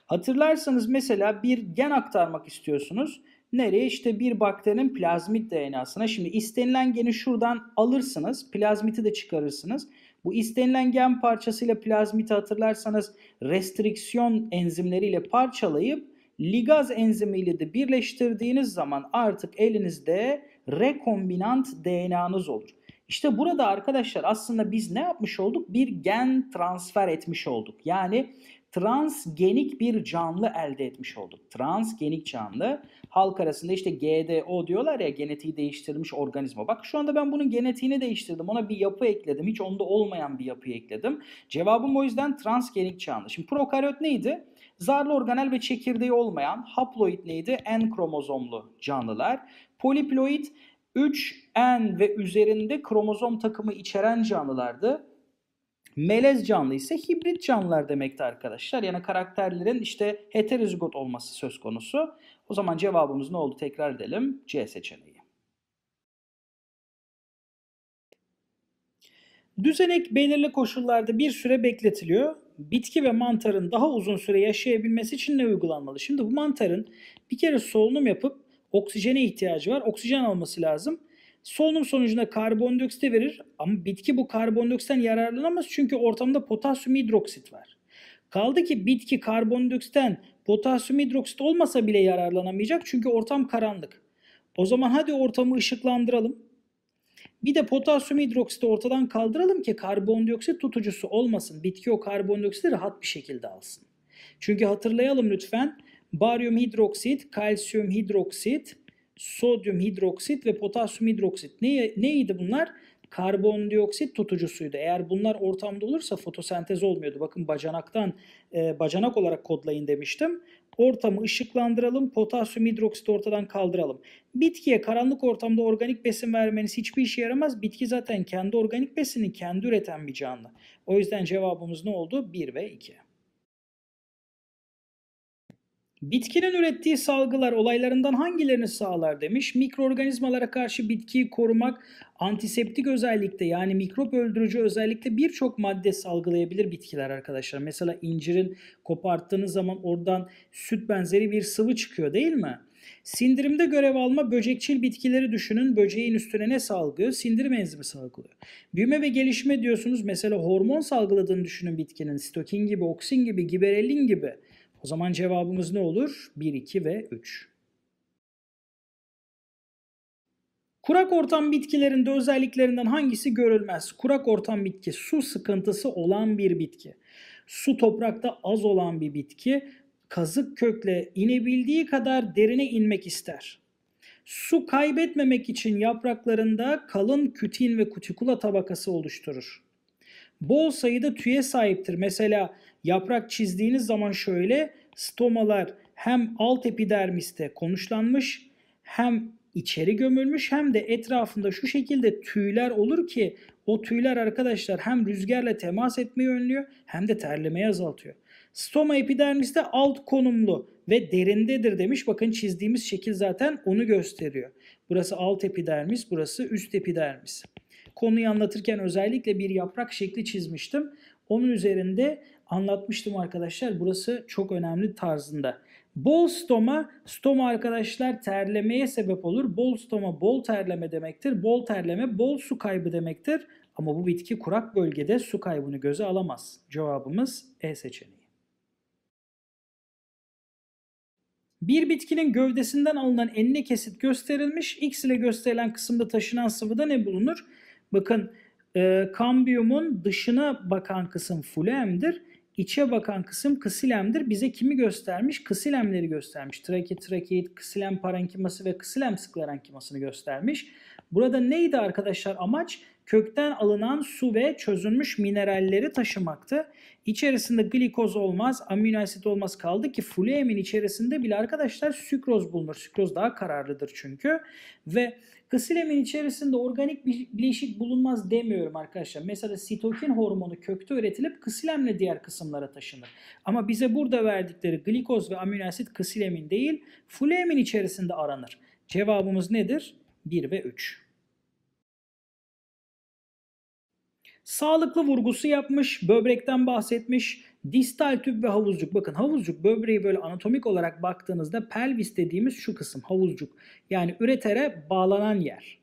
Hatırlarsanız mesela bir gen aktarmak istiyorsunuz. Nereye? İşte bir bakterinin plazmit DNA'sına. Şimdi istenilen geni şuradan alırsınız. Plazmiti de çıkarırsınız. Bu istenilen gen parçasıyla plazmiti hatırlarsanız restriksiyon enzimleriyle parçalayıp ligaz enzimiyle de birleştirdiğiniz zaman artık elinizde rekombinant DNA'nız olur. İşte burada arkadaşlar aslında biz ne yapmış olduk? Bir gen transfer etmiş olduk. Yani transgenik bir canlı elde etmiş olduk. Transgenik canlı halk arasında işte GDO diyorlar ya genetiği değiştirilmiş organizma. Bak şu anda ben bunun genetiğini değiştirdim. Ona bir yapı ekledim. Hiç onda olmayan bir yapı ekledim. Cevabım o yüzden transgenik canlı. Şimdi prokaryot neydi? Zarlı organel ve çekirdeği olmayan haploid neydi? N kromozomlu canlılar. Poliploid 3N ve üzerinde kromozom takımı içeren canlılardı. Melez canlı ise hibrit canlılar demekti arkadaşlar. Yani karakterlerin işte heterozigot olması söz konusu. O zaman cevabımız ne oldu tekrar edelim. C seçeneği. Düzenek belirli koşullarda bir süre bekletiliyor bitki ve mantarın daha uzun süre yaşayabilmesi için ne uygulanmalı? Şimdi bu mantarın bir kere solunum yapıp oksijene ihtiyacı var. Oksijen alması lazım. Solunum sonucunda karbondioksit verir ama bitki bu karbondioksitten yararlanamaz çünkü ortamda potasyum hidroksit var. Kaldı ki bitki karbondioksitten potasyum hidroksit olmasa bile yararlanamayacak çünkü ortam karanlık. O zaman hadi ortamı ışıklandıralım. Bir de potasyum hidroksiti ortadan kaldıralım ki karbondioksit tutucusu olmasın. Bitki o karbondioksiti rahat bir şekilde alsın. Çünkü hatırlayalım lütfen. Baryum hidroksit, kalsiyum hidroksit, sodyum hidroksit ve potasyum hidroksit. Ne, neydi bunlar? Karbondioksit tutucusuydu. Eğer bunlar ortamda olursa fotosentez olmuyordu. Bakın bacanaktan e, bacanak olarak kodlayın demiştim ortamı ışıklandıralım, potasyum hidroksit ortadan kaldıralım. Bitkiye karanlık ortamda organik besin vermeniz hiçbir işe yaramaz. Bitki zaten kendi organik besini kendi üreten bir canlı. O yüzden cevabımız ne oldu? 1 ve 2. Bitkinin ürettiği salgılar olaylarından hangilerini sağlar demiş. Mikroorganizmalara karşı bitkiyi korumak antiseptik özellikle yani mikrop öldürücü özellikle birçok madde salgılayabilir bitkiler arkadaşlar. Mesela incirin koparttığınız zaman oradan süt benzeri bir sıvı çıkıyor değil mi? Sindirimde görev alma böcekçil bitkileri düşünün. Böceğin üstüne ne salgılıyor? Sindirim enzimi salgılıyor. Büyüme ve gelişme diyorsunuz. Mesela hormon salgıladığını düşünün bitkinin. Stokin gibi, oksin gibi, giberelin gibi. O zaman cevabımız ne olur? 1, 2 ve 3. Kurak ortam bitkilerinde özelliklerinden hangisi görülmez? Kurak ortam bitki su sıkıntısı olan bir bitki. Su toprakta az olan bir bitki kazık kökle inebildiği kadar derine inmek ister. Su kaybetmemek için yapraklarında kalın kütin ve kutikula tabakası oluşturur. Bol sayıda tüye sahiptir. Mesela Yaprak çizdiğiniz zaman şöyle stomalar hem alt epidermiste konuşlanmış hem içeri gömülmüş hem de etrafında şu şekilde tüyler olur ki o tüyler arkadaşlar hem rüzgarla temas etmeyi önlüyor hem de terlemeyi azaltıyor. Stoma epidermiste alt konumlu ve derindedir demiş. Bakın çizdiğimiz şekil zaten onu gösteriyor. Burası alt epidermis, burası üst epidermis. Konuyu anlatırken özellikle bir yaprak şekli çizmiştim. Onun üzerinde anlatmıştım arkadaşlar. Burası çok önemli tarzında. Bol stoma, stoma arkadaşlar terlemeye sebep olur. Bol stoma bol terleme demektir. Bol terleme bol su kaybı demektir. Ama bu bitki kurak bölgede su kaybını göze alamaz. Cevabımız E seçeneği. Bir bitkinin gövdesinden alınan enine kesit gösterilmiş. X ile gösterilen kısımda taşınan sıvıda ne bulunur? Bakın e, kambiyumun dışına bakan kısım fluem'dir içe bakan kısım kısilemdir. Bize kimi göstermiş? Kısilemleri göstermiş. Trake, trakeit, kısilem parenkiması ve kısilem sıklarenkimasını göstermiş. Burada neydi arkadaşlar amaç? Kökten alınan su ve çözünmüş mineralleri taşımaktı. İçerisinde glikoz olmaz, amino asit olmaz kaldı ki fluemin içerisinde bile arkadaşlar sükroz bulunur. Sükroz daha kararlıdır çünkü. Ve Kısilemin içerisinde organik bir bileşik bulunmaz demiyorum arkadaşlar. Mesela sitokin hormonu kökte üretilip kısilemle diğer kısımlara taşınır. Ama bize burada verdikleri glikoz ve aminoasit kısilemin değil, fulemin içerisinde aranır. Cevabımız nedir? 1 ve 3. Sağlıklı vurgusu yapmış, böbrekten bahsetmiş, Distal tüp ve havuzcuk. Bakın havuzcuk böbreği böyle anatomik olarak baktığınızda pelvis dediğimiz şu kısım havuzcuk. Yani üretere bağlanan yer.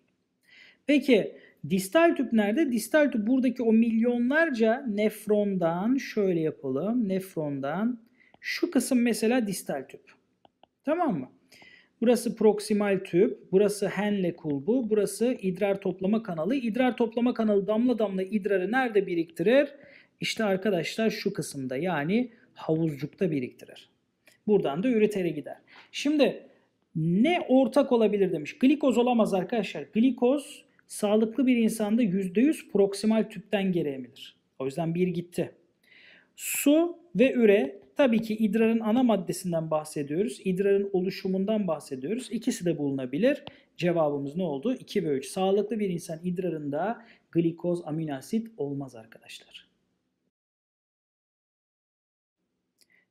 Peki distal tüp nerede? Distal tüp buradaki o milyonlarca nefrondan şöyle yapalım. Nefrondan şu kısım mesela distal tüp. Tamam mı? Burası proksimal tüp, burası Henle kulbu, burası idrar toplama kanalı. İdrar toplama kanalı damla damla idrarı nerede biriktirir? İşte arkadaşlar şu kısımda yani havuzcukta biriktirir. Buradan da üretere gider. Şimdi ne ortak olabilir demiş. Glikoz olamaz arkadaşlar. Glikoz sağlıklı bir insanda %100 proksimal tüpten geri emilir. O yüzden bir gitti. Su ve üre tabii ki idrarın ana maddesinden bahsediyoruz. İdrarın oluşumundan bahsediyoruz. İkisi de bulunabilir. Cevabımız ne oldu? 2 ve 3. Sağlıklı bir insan idrarında glikoz, amino asit olmaz arkadaşlar.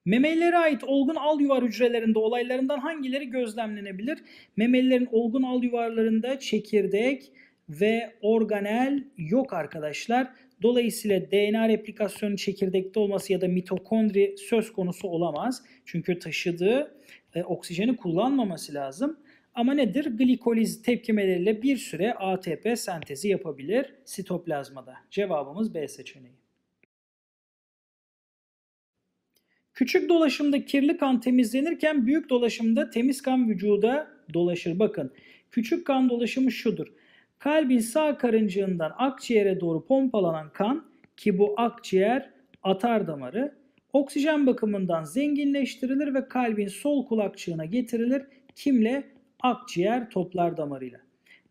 Memelilere ait olgun al yuvar hücrelerinde olaylarından hangileri gözlemlenebilir? Memelilerin olgun al yuvarlarında çekirdek ve organel yok arkadaşlar. Dolayısıyla DNA replikasyonu çekirdekte olması ya da mitokondri söz konusu olamaz. Çünkü taşıdığı e, oksijeni kullanmaması lazım. Ama nedir? Glikoliz tepkimeleriyle bir süre ATP sentezi yapabilir sitoplazmada. Cevabımız B seçeneği. Küçük dolaşımda kirli kan temizlenirken büyük dolaşımda temiz kan vücuda dolaşır. Bakın küçük kan dolaşımı şudur. Kalbin sağ karıncığından akciğere doğru pompalanan kan ki bu akciğer atar damarı oksijen bakımından zenginleştirilir ve kalbin sol kulakçığına getirilir. Kimle? Akciğer toplar damarıyla.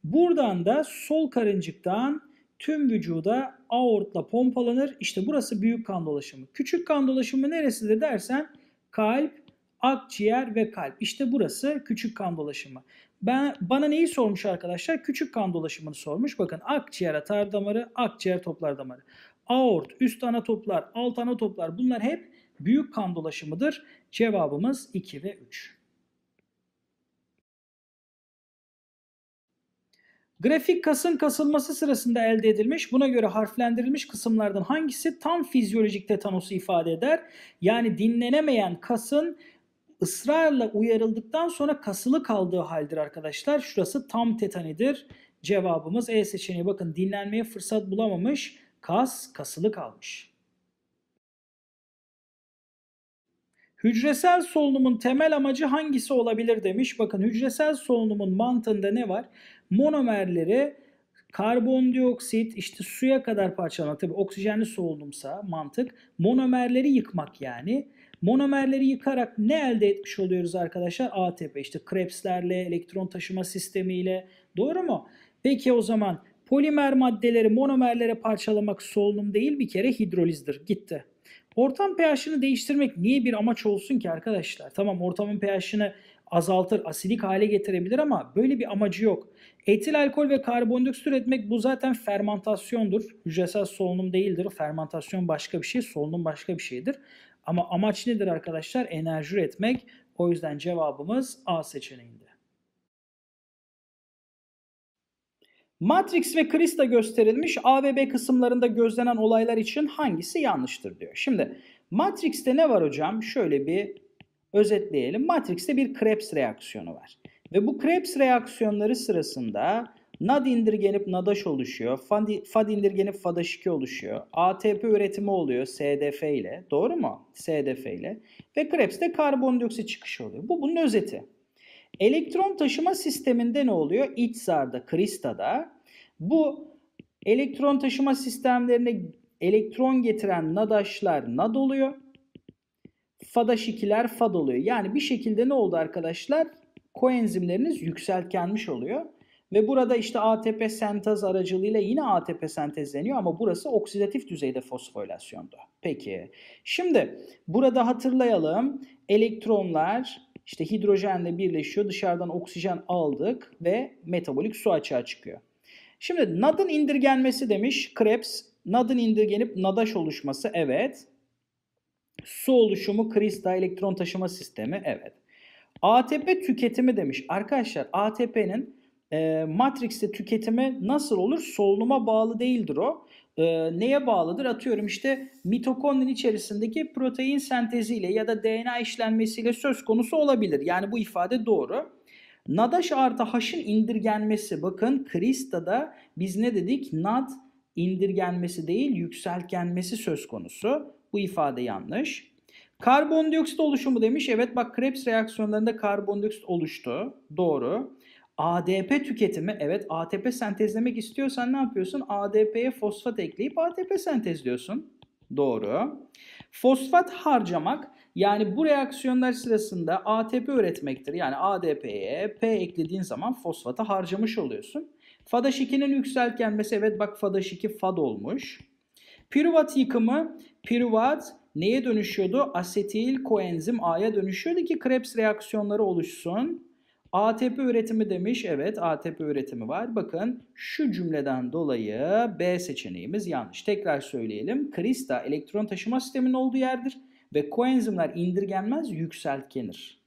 Buradan da sol karıncıktan tüm vücuda aortla pompalanır. İşte burası büyük kan dolaşımı. Küçük kan dolaşımı neresidir dersen kalp, akciğer ve kalp. İşte burası küçük kan dolaşımı. Ben bana neyi sormuş arkadaşlar? Küçük kan dolaşımını sormuş. Bakın akciğer atar damarı, akciğer toplar damarı. Aort, üst ana toplar, alt ana toplar bunlar hep büyük kan dolaşımıdır. Cevabımız 2 ve 3. Grafik kasın kasılması sırasında elde edilmiş buna göre harflendirilmiş kısımlardan hangisi tam fizyolojik tetanosu ifade eder? Yani dinlenemeyen kasın ısrarla uyarıldıktan sonra kasılı kaldığı haldir arkadaşlar. Şurası tam tetanidir. Cevabımız E seçeneği. Bakın dinlenmeye fırsat bulamamış kas kasılı kalmış. Hücresel solunumun temel amacı hangisi olabilir demiş. Bakın hücresel solunumun mantığında ne var? monomerleri karbondioksit işte suya kadar parçalanan tabii oksijenli solunumsa mantık monomerleri yıkmak yani. Monomerleri yıkarak ne elde etmiş oluyoruz arkadaşlar? ATP işte Krebs'lerle, elektron taşıma sistemiyle. Doğru mu? Peki o zaman polimer maddeleri monomerlere parçalamak solunum değil bir kere hidrolizdir. Gitti. Ortam pH'ini değiştirmek niye bir amaç olsun ki arkadaşlar? Tamam ortamın pH'ini azaltır, asidik hale getirebilir ama böyle bir amacı yok. Etil alkol ve karbondioksit üretmek bu zaten fermantasyondur. Hücresel solunum değildir. Fermantasyon başka bir şey, solunum başka bir şeydir. Ama amaç nedir arkadaşlar? Enerji üretmek. O yüzden cevabımız A seçeneğinde. Matrix ve Krista gösterilmiş A ve B kısımlarında gözlenen olaylar için hangisi yanlıştır diyor. Şimdi Matrix'te ne var hocam? Şöyle bir özetleyelim. Matrix'te bir Krebs reaksiyonu var. Ve bu Krebs reaksiyonları sırasında NAD indirgenip NADAŞ oluşuyor. FAD, indirgenip FADAŞ2 oluşuyor. ATP üretimi oluyor SDF ile. Doğru mu? SDF ile. Ve Krebs'te karbondioksit çıkışı oluyor. Bu bunun özeti. Elektron taşıma sisteminde ne oluyor? İç kristada bu elektron taşıma sistemlerine elektron getiren nadaşlar nad oluyor. Fadaş 2'ler fad oluyor. Yani bir şekilde ne oldu arkadaşlar? koenzimleriniz yükseltkenmiş oluyor. Ve burada işte ATP sentaz aracılığıyla yine ATP sentezleniyor ama burası oksidatif düzeyde fosforilasyonda. Peki şimdi burada hatırlayalım elektronlar işte hidrojenle birleşiyor dışarıdan oksijen aldık ve metabolik su açığa çıkıyor. Şimdi NAD'ın indirgenmesi demiş Krebs. NAD'ın indirgenip NADAŞ oluşması evet. Su oluşumu Krista elektron taşıma sistemi evet. ATP tüketimi demiş. Arkadaşlar ATP'nin e, Matrix'te tüketimi nasıl olur? Solunuma bağlı değildir o. E, neye bağlıdır? Atıyorum işte mitokondrin içerisindeki protein senteziyle ya da DNA işlenmesiyle söz konusu olabilir. Yani bu ifade doğru. Nadaş artı H'ın indirgenmesi. Bakın Krista'da biz ne dedik? Nad indirgenmesi değil yükseltgenmesi söz konusu. Bu ifade yanlış. Karbondioksit oluşumu demiş. Evet bak Krebs reaksiyonlarında karbondioksit oluştu. Doğru. ADP tüketimi evet ATP sentezlemek istiyorsan ne yapıyorsun? ADP'ye fosfat ekleyip ATP sentezliyorsun. Doğru. Fosfat harcamak yani bu reaksiyonlar sırasında ATP üretmektir. Yani ADP'ye P eklediğin zaman fosfatı harcamış oluyorsun. Fadaş 2'nin mesela evet bak Fadaş 2 FAD olmuş. Piruvat yıkımı piruvat neye dönüşüyordu? Asetil koenzim A'ya dönüşüyordu ki Krebs reaksiyonları oluşsun. ATP üretimi demiş. Evet ATP üretimi var. Bakın şu cümleden dolayı B seçeneğimiz yanlış. Tekrar söyleyelim. Krista elektron taşıma sisteminin olduğu yerdir ve koenzimler indirgenmez yükseltgenir.